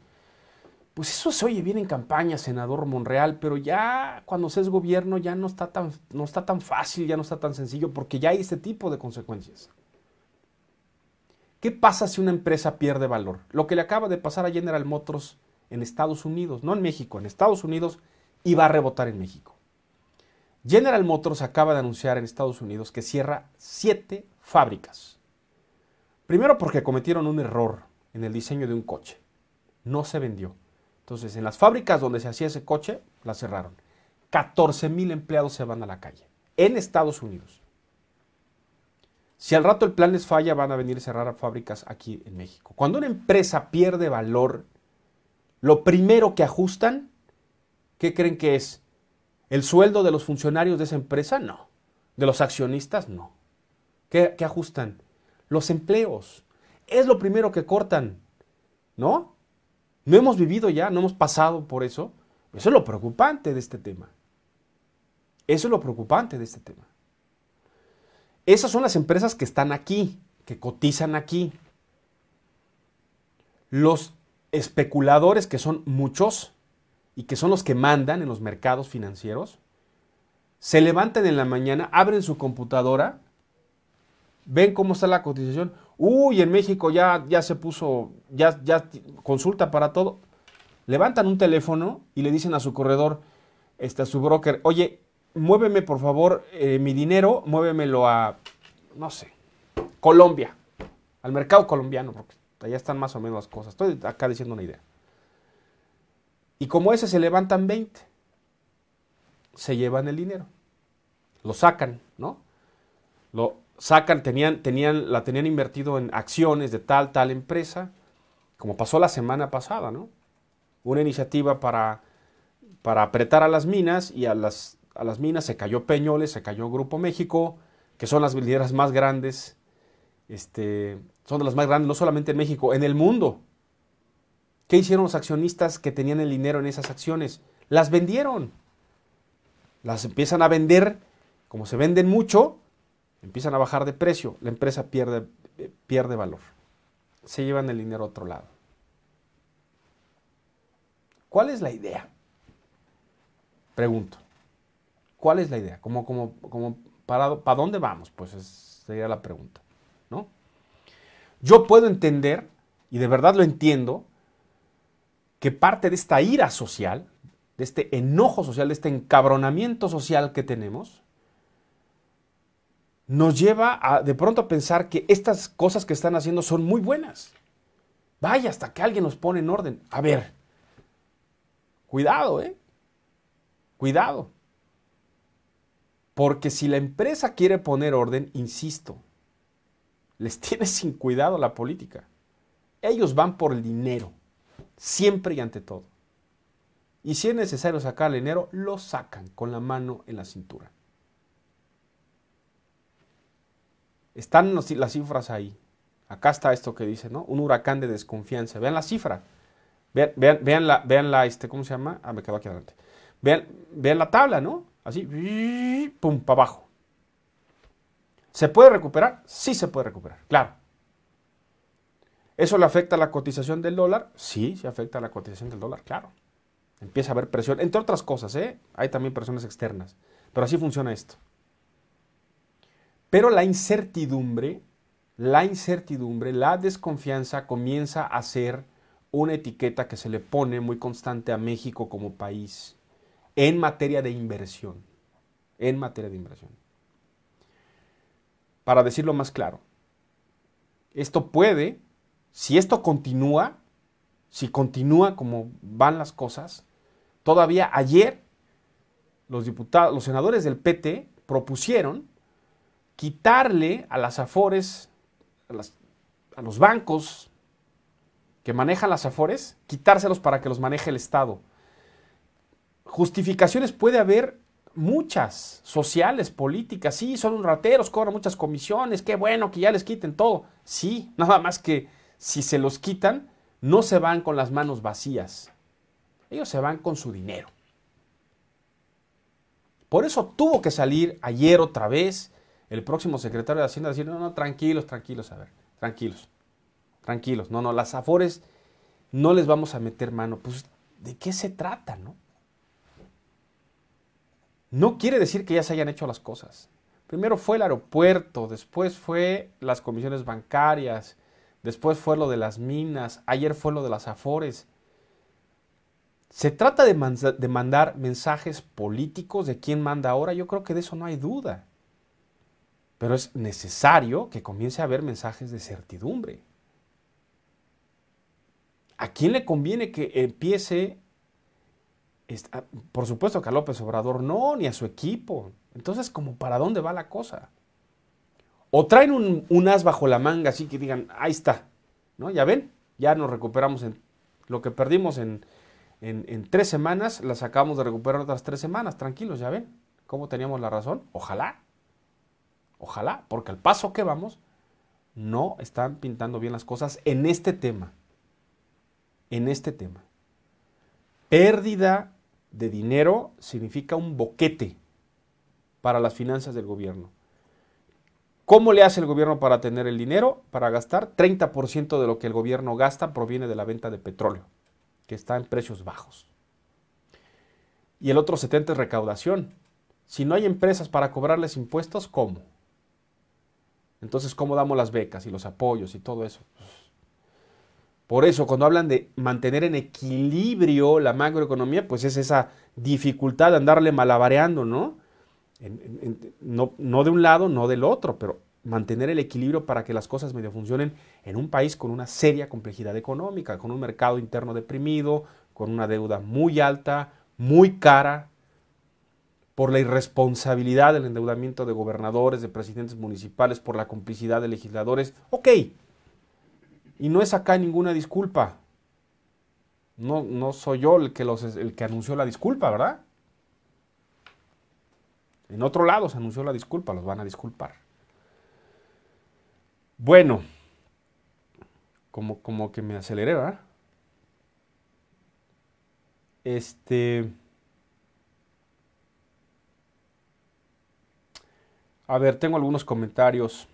S1: Pues eso se oye bien en campaña, senador Monreal, pero ya cuando se es gobierno ya no está tan, no está tan fácil, ya no está tan sencillo, porque ya hay este tipo de consecuencias. ¿Qué pasa si una empresa pierde valor? Lo que le acaba de pasar a General Motors en Estados Unidos, no en México, en Estados Unidos, y va a rebotar en México. General Motors acaba de anunciar en Estados Unidos que cierra siete fábricas. Primero porque cometieron un error en el diseño de un coche. No se vendió. Entonces, en las fábricas donde se hacía ese coche, la cerraron. 14 mil empleados se van a la calle en Estados Unidos. Si al rato el plan les falla, van a venir a cerrar fábricas aquí en México. Cuando una empresa pierde valor, lo primero que ajustan, ¿qué creen que es? ¿El sueldo de los funcionarios de esa empresa? No. ¿De los accionistas? No. ¿Qué, qué ajustan? Los empleos. Es lo primero que cortan, ¿no? no hemos vivido ya, no hemos pasado por eso. Eso es lo preocupante de este tema. Eso es lo preocupante de este tema. Esas son las empresas que están aquí, que cotizan aquí. Los especuladores, que son muchos y que son los que mandan en los mercados financieros, se levantan en la mañana, abren su computadora, ven cómo está la cotización uy, en México ya, ya se puso, ya, ya consulta para todo. Levantan un teléfono y le dicen a su corredor, este, a su broker, oye, muéveme por favor eh, mi dinero, muévemelo a, no sé, Colombia, al mercado colombiano, porque allá están más o menos las cosas. Estoy acá diciendo una idea. Y como ese se levantan 20, se llevan el dinero, lo sacan, ¿no? Lo, sacan, tenían, tenían, la tenían invertido en acciones de tal, tal empresa, como pasó la semana pasada, ¿no? Una iniciativa para, para apretar a las minas y a las, a las minas se cayó Peñoles, se cayó Grupo México, que son las mineras más grandes, este, son de las más grandes no solamente en México, en el mundo. ¿Qué hicieron los accionistas que tenían el dinero en esas acciones? Las vendieron. Las empiezan a vender, como se venden mucho, empiezan a bajar de precio, la empresa pierde, eh, pierde valor. Se llevan el dinero a otro lado. ¿Cuál es la idea? Pregunto. ¿Cuál es la idea? para, para, dónde vamos? Pues sería la pregunta. ¿no? Yo puedo entender, y de verdad lo entiendo, que parte de esta ira social, de este enojo social, de este encabronamiento social que tenemos, nos lleva a, de pronto a pensar que estas cosas que están haciendo son muy buenas. Vaya, hasta que alguien nos pone en orden. A ver, cuidado, ¿eh? Cuidado. Porque si la empresa quiere poner orden, insisto, les tiene sin cuidado la política. Ellos van por el dinero, siempre y ante todo. Y si es necesario sacar el dinero, lo sacan con la mano en la cintura. Están las cifras ahí. Acá está esto que dice, ¿no? Un huracán de desconfianza. Vean la cifra. Vean, la, vean la, este, ¿cómo se llama? Ah, me quedo aquí adelante. Vean, vean la tabla, ¿no? Así, pum, para abajo. ¿Se puede recuperar? Sí se puede recuperar, claro. ¿Eso le afecta a la cotización del dólar? Sí, se afecta a la cotización del dólar, claro. Empieza a haber presión, entre otras cosas, ¿eh? Hay también presiones externas. Pero así funciona esto. Pero la incertidumbre, la incertidumbre, la desconfianza comienza a ser una etiqueta que se le pone muy constante a México como país en materia de inversión. En materia de inversión. Para decirlo más claro, esto puede, si esto continúa, si continúa como van las cosas, todavía ayer los diputados, los senadores del PT propusieron quitarle a las Afores, a, los bancos que manejan las Afores, quitárselos para que los maneje el Estado. Justificaciones puede haber muchas, sociales, políticas, sí, son un rateros, cobran muchas comisiones, qué bueno que ya les quiten todo. Sí, nada más que si se los quitan, no se van con las manos vacías. Ellos se van con su dinero. Por eso tuvo que salir ayer otra vez el próximo secretario de Hacienda decir, no, no, tranquilos, tranquilos, a ver, tranquilos, tranquilos, no, no, las afores no les vamos a meter mano. Pues, ¿de qué se trata, no? No quiere decir que ya se hayan hecho las cosas. Primero fue el aeropuerto, después fue las comisiones bancarias, después fue lo de las minas, ayer fue lo de las afores. Se trata de, de mandar mensajes políticos de quién manda ahora, yo creo que de eso no hay duda. Pero es necesario que comience a haber mensajes de certidumbre. ¿A quién le conviene que empiece? Ah, por supuesto que a López Obrador no, ni a su equipo. Entonces, ¿como para dónde va la cosa? O traen un, as bajo la manga, así que digan, ahí está, ¿no? Ya ven, ya nos recuperamos en lo que perdimos en, tres semanas, las acabamos de recuperar otras tres semanas, tranquilos, ya ven, cómo teníamos la razón, ojalá. Ojalá, porque al paso que vamos, no están pintando bien las cosas en este tema. En este tema. Pérdida de dinero significa un boquete para las finanzas del gobierno. ¿Cómo le hace el gobierno para tener el dinero? Para gastar 30% de lo que el gobierno gasta proviene de la venta de petróleo, que está en precios bajos. Y el otro 70% es recaudación. Si no hay empresas para cobrarles impuestos, ¿cómo? Entonces, ¿cómo damos las becas y los apoyos y todo eso? Por eso, cuando hablan de mantener en equilibrio la macroeconomía, pues es esa dificultad de andarle malabareando, ¿no? no, no de un lado, no del otro, pero mantener el equilibrio para que las cosas medio funcionen en un país con una seria complejidad económica, con un mercado interno deprimido, con una deuda muy alta, muy cara, por la irresponsabilidad del endeudamiento de gobernadores, de presidentes municipales, por la complicidad de legisladores. Ok, y no es acá ninguna disculpa. No, no soy yo el que, los, el que anunció la disculpa, ¿verdad? En otro lado se anunció la disculpa, los van a disculpar. Bueno, como, como que me aceleré, ¿verdad? Este... A ver, tengo algunos comentarios.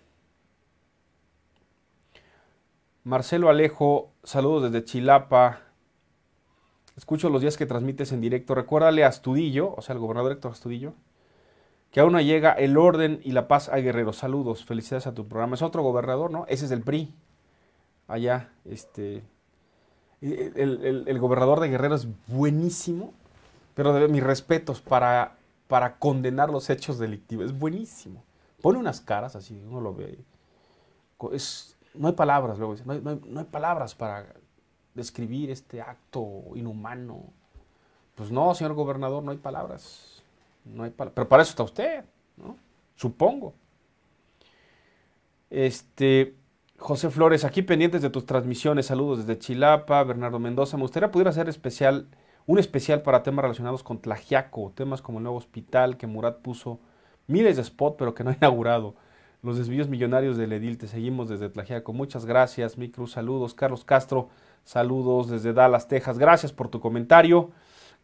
S1: Marcelo Alejo, saludos desde Chilapa. Escucho los días que transmites en directo. Recuérdale a Astudillo, o sea, al gobernador Héctor Astudillo, que aún no llega el orden y la paz a Guerrero. Saludos, felicidades a tu programa. Es otro gobernador, ¿no? Ese es del PRI. Allá, este. El, gobernador de Guerrero es buenísimo, pero de mis respetos para para condenar los hechos delictivos. Es buenísimo. Pone unas caras así, uno lo ve. no hay palabras, luego dice, no hay, palabras para describir este acto inhumano. Pues no, señor gobernador, no hay palabras. No Pero para eso está usted, ¿no? Supongo. Este, José Flores, aquí pendientes de tus transmisiones, saludos desde Chilapa, Bernardo Mendoza. Me gustaría pudiera hacer especial un especial para temas relacionados con Tlajiaco, temas como el nuevo hospital que Murat puso miles de spot pero que no ha inaugurado, los desvíos millonarios del Edil, te seguimos desde Tlajiaco, muchas gracias, mi Cruz, saludos, Carlos Castro, saludos desde Dallas, Texas, gracias por tu comentario,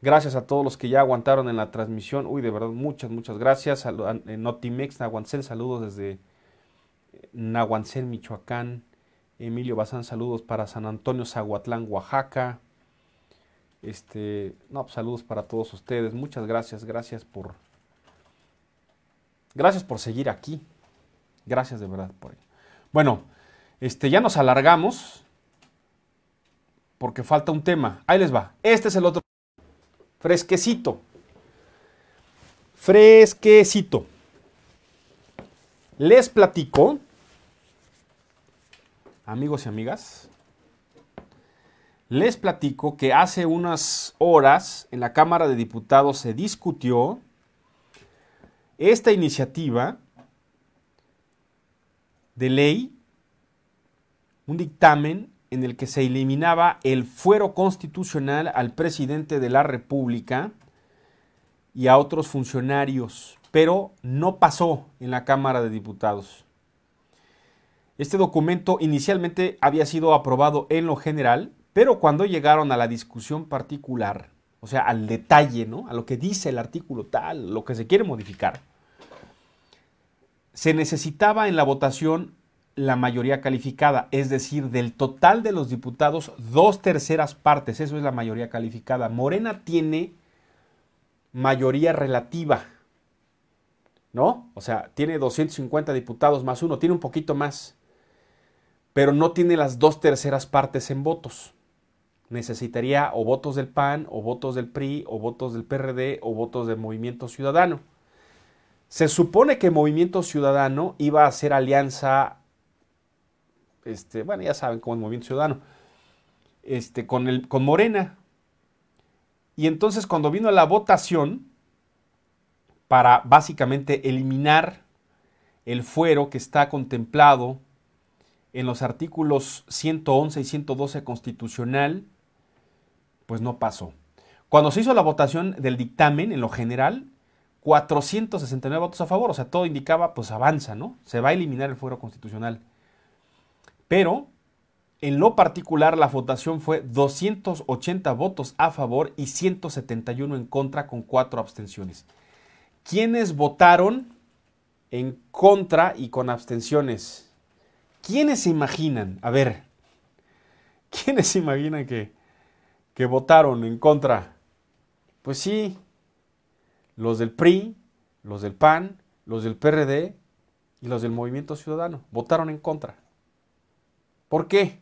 S1: gracias a todos los que ya aguantaron en la transmisión, uy, de verdad, muchas, muchas gracias, Notimex, Nahuancen, saludos desde eh, Nahuancen, Michoacán, Emilio Bazán, saludos para San Antonio, Zaguatlán, Oaxaca, este, no, pues, saludos para todos ustedes. Muchas gracias, gracias por gracias por seguir aquí. Gracias de verdad por ello. Bueno, este ya nos alargamos porque falta un tema. Ahí les va. Este es el otro fresquecito. Fresquecito. Les platico, amigos y amigas, les platico que hace unas horas en la Cámara de Diputados se discutió esta iniciativa de ley, un dictamen en el que se eliminaba el fuero constitucional al presidente de la República y a otros funcionarios, pero no pasó en la Cámara de Diputados. Este documento inicialmente había sido aprobado en lo general pero cuando llegaron a la discusión particular, o sea, al detalle, ¿no? A lo que dice el artículo tal, lo que se quiere modificar, se necesitaba en la votación la mayoría calificada, es decir, del total de los diputados, dos terceras partes, eso es la mayoría calificada. Morena tiene mayoría relativa, ¿no? O sea, tiene 250 diputados más uno, tiene un poquito más, pero no tiene las dos terceras partes en votos necesitaría o votos del PAN, o votos del PRI, o votos del PRD, o votos del Movimiento Ciudadano. Se supone que Movimiento Ciudadano iba a hacer alianza, este, bueno, ya saben cómo es Movimiento Ciudadano, este, con, el, con Morena. Y entonces cuando vino la votación para básicamente eliminar el fuero que está contemplado en los artículos 111 y 112 constitucional, pues no pasó. Cuando se hizo la votación del dictamen, en lo general, 469 votos a favor, o sea, todo indicaba, pues avanza, ¿no? Se va a eliminar el fuero constitucional. Pero, en lo particular, la votación fue 280 votos a favor y 171 en contra con cuatro abstenciones. ¿Quiénes votaron en contra y con abstenciones? ¿Quiénes se imaginan? A ver, ¿quiénes se imaginan que que votaron en contra. Pues sí, los del PRI, los del PAN, los del PRD y los del Movimiento Ciudadano votaron en contra. ¿Por qué?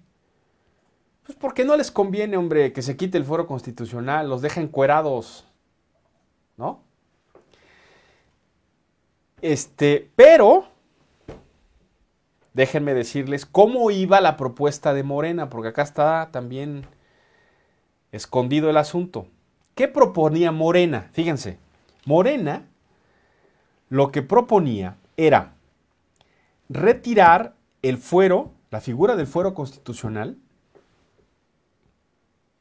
S1: Pues porque no les conviene, hombre, que se quite el foro constitucional, los dejen cuerados. ¿no? Este, pero déjenme decirles cómo iba la propuesta de Morena, porque acá está también escondido el asunto. ¿Qué proponía Morena? Fíjense, Morena lo que proponía era retirar el fuero, la figura del fuero constitucional,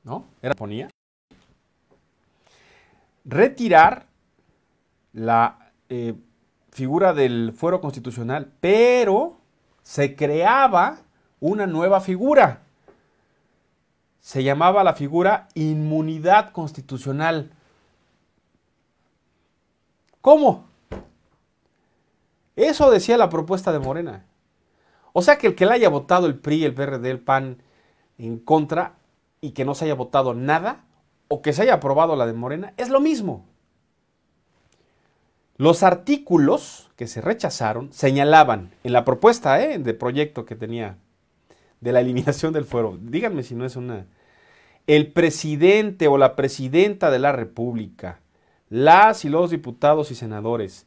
S1: ¿no? Era ponía. Retirar la eh, figura del fuero constitucional, pero se creaba una nueva figura se llamaba la figura inmunidad constitucional. ¿Cómo? Eso decía la propuesta de Morena. O sea que el que la haya votado el PRI, el PRD, el PAN en contra y que no se haya votado nada o que se haya aprobado la de Morena es lo mismo. Los artículos que se rechazaron señalaban en la propuesta eh, de proyecto que tenía de la eliminación del fuero. Díganme si no es una... El presidente o la presidenta de la República, las y los diputados y senadores,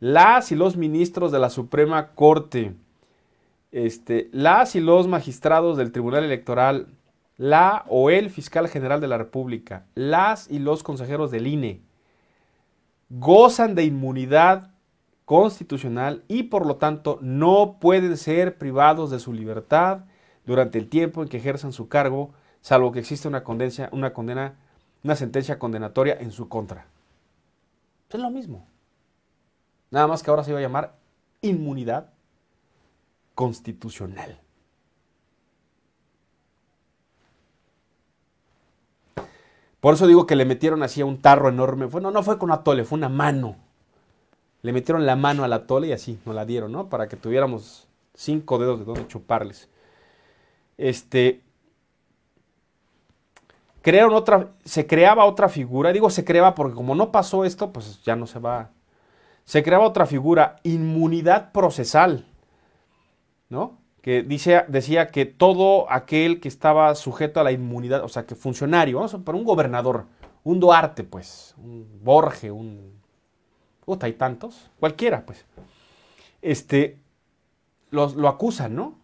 S1: las y los ministros de la Suprema Corte, este, las y los magistrados del Tribunal Electoral, la o el fiscal general de la República, las y los consejeros del INE, gozan de inmunidad constitucional y por lo tanto no pueden ser privados de su libertad durante el tiempo en que ejerzan su cargo, salvo que exista una, condena, una, condena, una sentencia condenatoria en su contra. Es lo mismo. Nada más que ahora se iba a llamar inmunidad constitucional. Por eso digo que le metieron así a un tarro enorme. no fue con atole, fue una mano. Le metieron la mano a la tole y así nos la dieron, ¿no? Para que tuviéramos cinco dedos de donde chuparles este, crearon otra, se creaba otra figura, digo se creaba porque como no pasó esto, pues ya no se va. Se creaba otra figura, inmunidad procesal, ¿no? Que dice, decía que todo aquel que estaba sujeto a la inmunidad, o sea, que funcionario, vamos un gobernador, un Duarte, pues, un Borge, un... Puta, hay tantos, cualquiera, pues. Este, los, lo acusan, ¿no?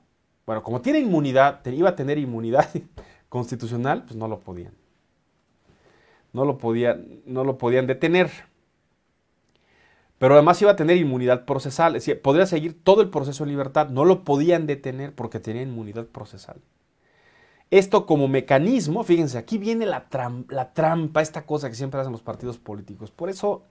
S1: Bueno, como tiene inmunidad, iba a tener inmunidad constitucional, pues no lo podían. No lo, podían, no lo podían detener. Pero además iba a tener inmunidad procesal. Es decir, podría seguir todo el proceso de libertad. No lo podían detener porque tenía inmunidad procesal. Esto como mecanismo, fíjense, aquí viene la trampa, esta cosa que siempre hacen los partidos políticos. Por eso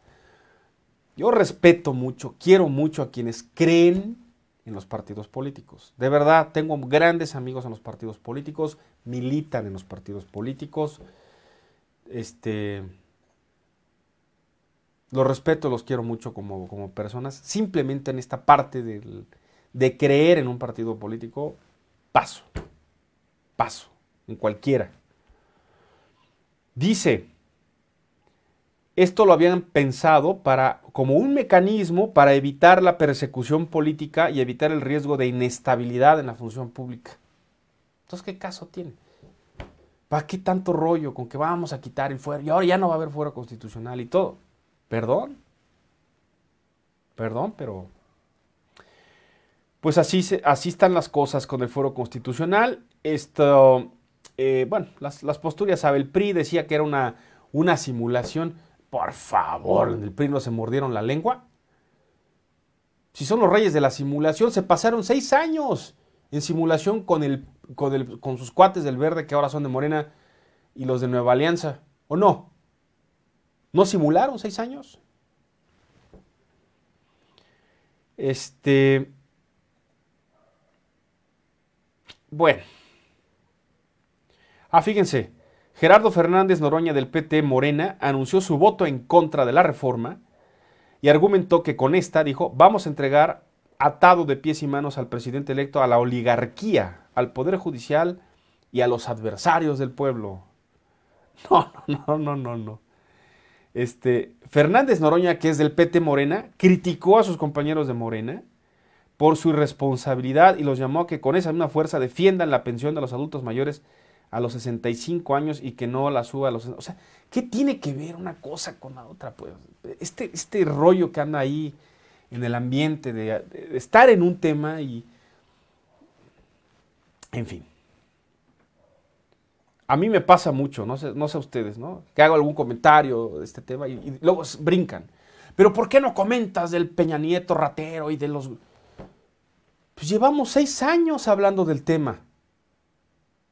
S1: yo respeto mucho, quiero mucho a quienes creen en los partidos políticos. De verdad, tengo grandes amigos en los partidos políticos, militan en los partidos políticos. Este, los respeto, los quiero mucho como, como personas. Simplemente en esta parte de creer en un partido político, paso, paso, en cualquiera. Dice, esto lo habían pensado para, como un mecanismo para evitar la persecución política y evitar el riesgo de inestabilidad en la función pública. Entonces, ¿qué caso tiene? ¿Para qué tanto rollo con que vamos a quitar el fuero? Y ahora ya no va a haber fuero constitucional y todo. Perdón. Perdón, pero... Pues así, así están las cosas con el fuero constitucional. Esto, eh, bueno, las, las posturas, sabe, el PRI decía que era una, una simulación por favor, en el PRI se mordieron la lengua. Si son los reyes de la simulación, se pasaron seis años en simulación con, con, con sus cuates del verde que ahora son de Morena y los de Nueva Alianza. ¿O no? ¿No simularon seis años? Este. Bueno. Ah, fíjense. Gerardo Fernández Noroña del PT Morena anunció su voto en contra de la reforma y argumentó que con esta, dijo, vamos a entregar atado de pies y manos al presidente electo, a la oligarquía, al Poder Judicial y a los adversarios del pueblo. No, no, no, no, no. Este, Fernández Noroña, que es del PT Morena, criticó a sus compañeros de Morena por su irresponsabilidad y los llamó a que con esa misma fuerza defiendan la pensión de los adultos mayores a los 65 años y que no la suba a los... O sea, ¿qué tiene que ver una cosa con la otra? Pues este, este rollo que anda ahí en el ambiente de, estar en un tema y... En fin. A mí me pasa mucho, no sé, no sé ustedes, ¿no? Que hago algún comentario de este tema y, luego brincan. Pero ¿por qué no comentas del Peña Nieto ratero y de los... Pues llevamos seis años hablando del tema.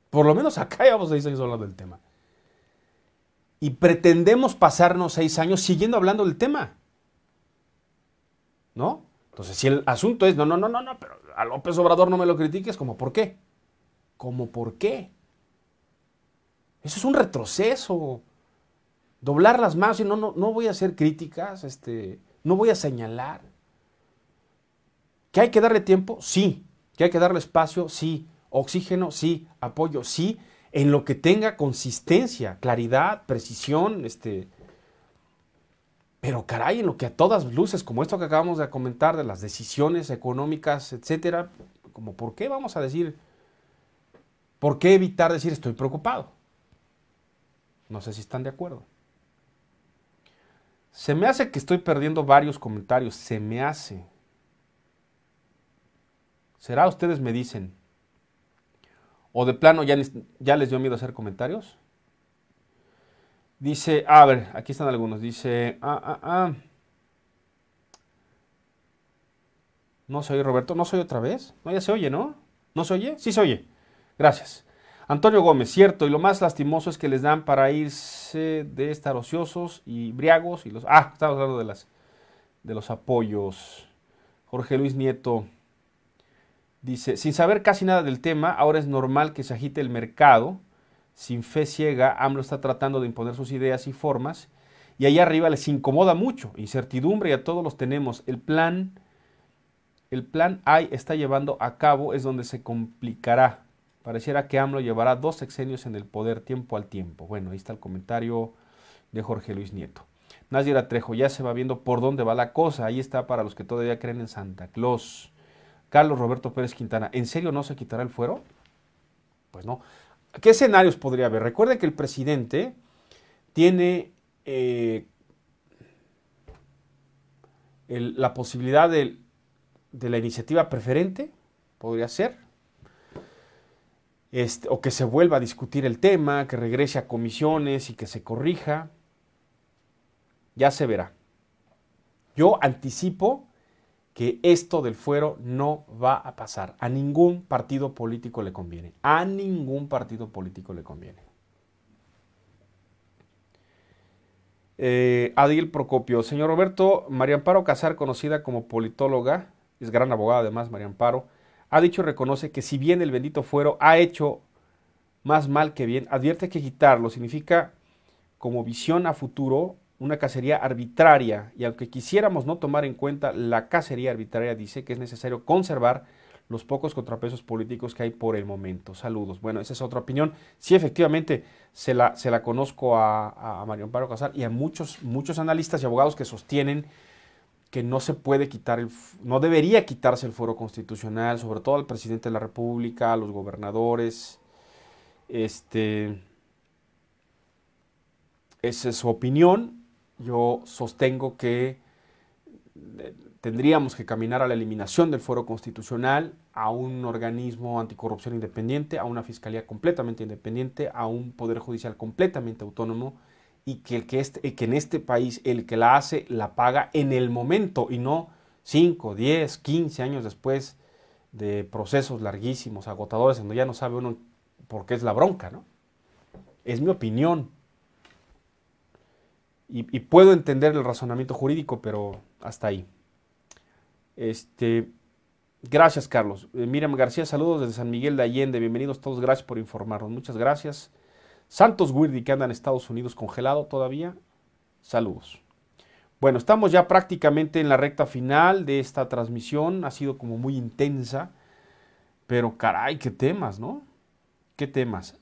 S1: Por lo menos acá llevamos seis años hablando del tema. Y pretendemos pasarnos seis años siguiendo hablando del tema. ¿No? Entonces, si el asunto es, no, no, no, no, no, pero a López Obrador no me lo critiques, ¿como por qué? ¿Como por qué? Eso es un retroceso. Doblar las manos y no, no, no voy a hacer críticas, este, no voy a señalar. ¿Que hay que darle tiempo? Sí. ¿Que hay que darle espacio? Sí oxígeno, sí, apoyo, sí, en lo que tenga consistencia, claridad, precisión, este... Pero caray, en lo que a todas luces, como esto que acabamos de comentar, de las decisiones económicas, etcétera, como por qué vamos a decir, por qué evitar decir estoy preocupado. No sé si están de acuerdo. Se me hace que estoy perdiendo varios comentarios, se me hace. Será ustedes me dicen o de plano ya, les dio miedo hacer comentarios. Dice, ah, a ver, aquí están algunos. Dice, ah, ah, ah. No soy Roberto, no soy otra vez. No, ya se oye, ¿no? ¿No se oye? Sí se oye. Gracias. Antonio Gómez, cierto, y lo más lastimoso es que les dan para irse de estar ociosos y briagos y los... Ah, estaba hablando de, las, de los apoyos. Jorge Luis Nieto, Dice, sin saber casi nada del tema, ahora es normal que se agite el mercado. Sin fe ciega, AMLO está tratando de imponer sus ideas y formas. Y allá arriba les incomoda mucho, incertidumbre, y a todos los tenemos. El plan, el plan AI está llevando a cabo, es donde se complicará. Pareciera que AMLO llevará dos sexenios en el poder, tiempo al tiempo. Bueno, ahí está el comentario de Jorge Luis Nieto. Nazira Trejo, ya se va viendo por dónde va la cosa. Ahí está para los que todavía creen en Santa Claus. Carlos Roberto Pérez Quintana, ¿en serio no se quitará el fuero? Pues no. ¿Qué escenarios podría haber? Recuerde que el presidente tiene eh, la posibilidad de, la iniciativa preferente, podría ser, este, o que se vuelva a discutir el tema, que regrese a comisiones y que se corrija. Ya se verá. Yo anticipo que esto del fuero no va a pasar. A ningún partido político le conviene. A ningún partido político le conviene. Eh, Adil Procopio, señor Roberto, María Amparo Casar, conocida como politóloga, es gran abogada además, María Amparo, ha dicho y reconoce que si bien el bendito fuero ha hecho más mal que bien, advierte que quitarlo significa como visión a futuro una cacería arbitraria y aunque quisiéramos no tomar en cuenta la cacería arbitraria, dice que es necesario conservar los pocos contrapesos políticos que hay por el momento. Saludos. Bueno, esa es otra opinión. Sí, efectivamente, se la, se la conozco a, a Marion Paro Casal y a muchos, muchos analistas y abogados que sostienen que no se puede quitar, el, no debería quitarse el foro constitucional, sobre todo al presidente de la República, a los gobernadores. Este, esa es su opinión yo sostengo que eh, tendríamos que caminar a la eliminación del foro constitucional, a un organismo anticorrupción independiente, a una fiscalía completamente independiente, a un poder judicial completamente autónomo y que, el que, este, que en este país el que la hace la paga en el momento y no 5, 10, 15 años después de procesos larguísimos, agotadores, donde ya no sabe uno por qué es la bronca, ¿no? Es mi opinión y, puedo entender el razonamiento jurídico, pero hasta ahí. Este, gracias, Carlos. Eh, Miriam García, saludos desde San Miguel de Allende. Bienvenidos todos, gracias por informarnos. Muchas gracias. Santos Wirdi, que anda en Estados Unidos congelado todavía. Saludos. Bueno, estamos ya prácticamente en la recta final de esta transmisión. Ha sido como muy intensa, pero caray, qué temas, ¿no? ¿Qué temas?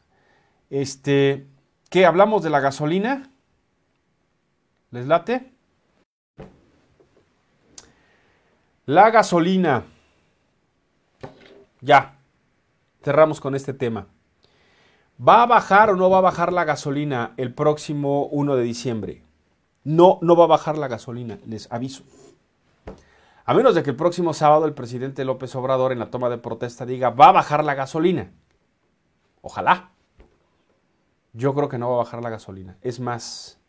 S1: Este, ¿qué hablamos de la gasolina? ¿Les late? La gasolina. Ya. Cerramos con este tema. ¿Va a bajar o no va a bajar la gasolina el próximo 1 de diciembre? No, no va a bajar la gasolina, les aviso. A menos de que el próximo sábado el presidente López Obrador en la toma de protesta diga, va a bajar la gasolina. Ojalá. Yo creo que no va a bajar la gasolina. Es más,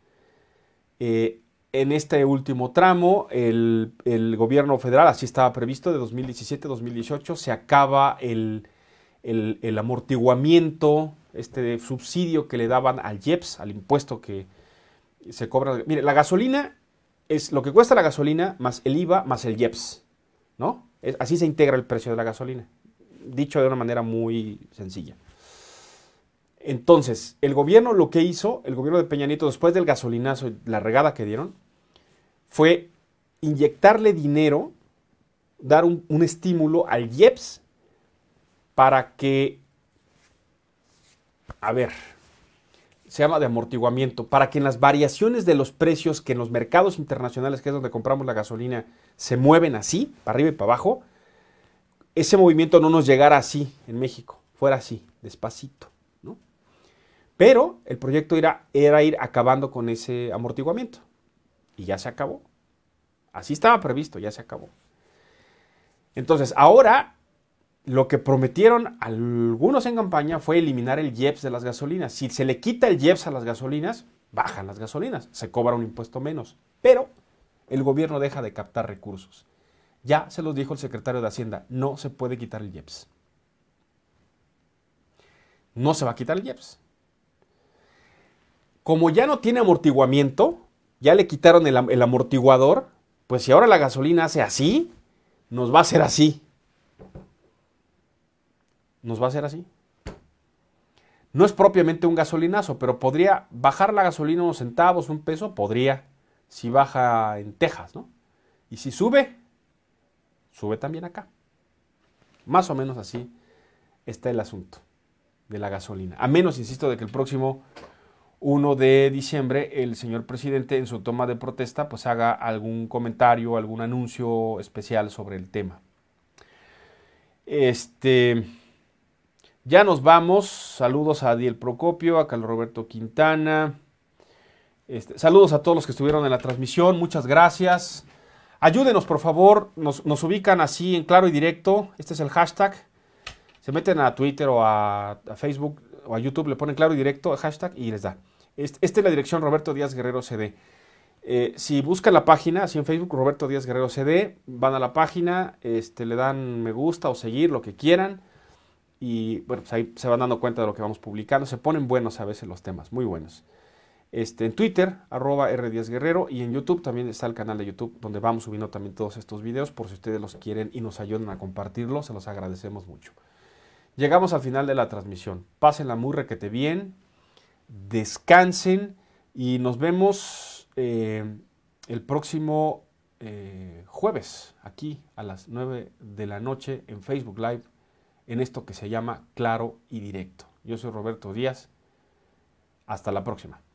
S1: eh, en este último tramo, el, gobierno federal, así estaba previsto, de 2017-2018, se acaba el, amortiguamiento, este subsidio que le daban al IEPS, al impuesto que se cobra. Mire, la gasolina es lo que cuesta la gasolina más el IVA más el IEPS, ¿no? así se integra el precio de la gasolina, dicho de una manera muy sencilla. Entonces, el gobierno lo que hizo, el gobierno de Peña después del gasolinazo y la regada que dieron, fue inyectarle dinero, dar un, estímulo al IEPS para que, a ver, se llama de amortiguamiento, para que en las variaciones de los precios que en los mercados internacionales, que es donde compramos la gasolina, se mueven así, para arriba y para abajo, ese movimiento no nos llegara así en México, fuera así, despacito. Pero el proyecto era, ir acabando con ese amortiguamiento. Y ya se acabó. Así estaba previsto, ya se acabó. Entonces, ahora lo que prometieron algunos en campaña fue eliminar el IEPS de las gasolinas. Si se le quita el IEPS a las gasolinas, bajan las gasolinas, se cobra un impuesto menos. Pero el gobierno deja de captar recursos. Ya se los dijo el secretario de Hacienda, no se puede quitar el IEPS. No se va a quitar el IEPS como ya no tiene amortiguamiento, ya le quitaron el, amortiguador, pues si ahora la gasolina hace así, nos va a hacer así. Nos va a hacer así. No es propiamente un gasolinazo, pero podría bajar la gasolina unos centavos, un peso, podría, si baja en Texas, ¿no? Y si sube, sube también acá. Más o menos así está el asunto de la gasolina. A menos, insisto, de que el próximo 1 de diciembre el señor presidente en su toma de protesta pues haga algún comentario, algún anuncio especial sobre el tema. Este, ya nos vamos. Saludos a Adiel Procopio, a Carlos Roberto Quintana. Este, saludos a todos los que estuvieron en la transmisión. Muchas gracias. Ayúdenos, por favor. Nos, ubican así en claro y directo. Este es el hashtag. Se meten a Twitter o a Facebook o a YouTube le ponen claro y directo hashtag y les da. Esta este es la dirección Roberto Díaz Guerrero CD. Eh, si buscan la página, así en Facebook, Roberto Díaz Guerrero CD, van a la página, este, le dan me gusta o seguir, lo que quieran. Y bueno, pues ahí se van dando cuenta de lo que vamos publicando. Se ponen buenos a veces los temas, muy buenos. Este, en Twitter, arroba R 10 Guerrero. Y en YouTube también está el canal de YouTube donde vamos subiendo también todos estos videos. Por si ustedes los quieren y nos ayudan a compartirlos, se los agradecemos mucho. Llegamos al final de la transmisión. Pásenla que te bien, descansen y nos vemos eh, el próximo eh, jueves aquí a las 9 de la noche en Facebook Live en esto que se llama Claro y Directo. Yo soy Roberto Díaz. Hasta la próxima.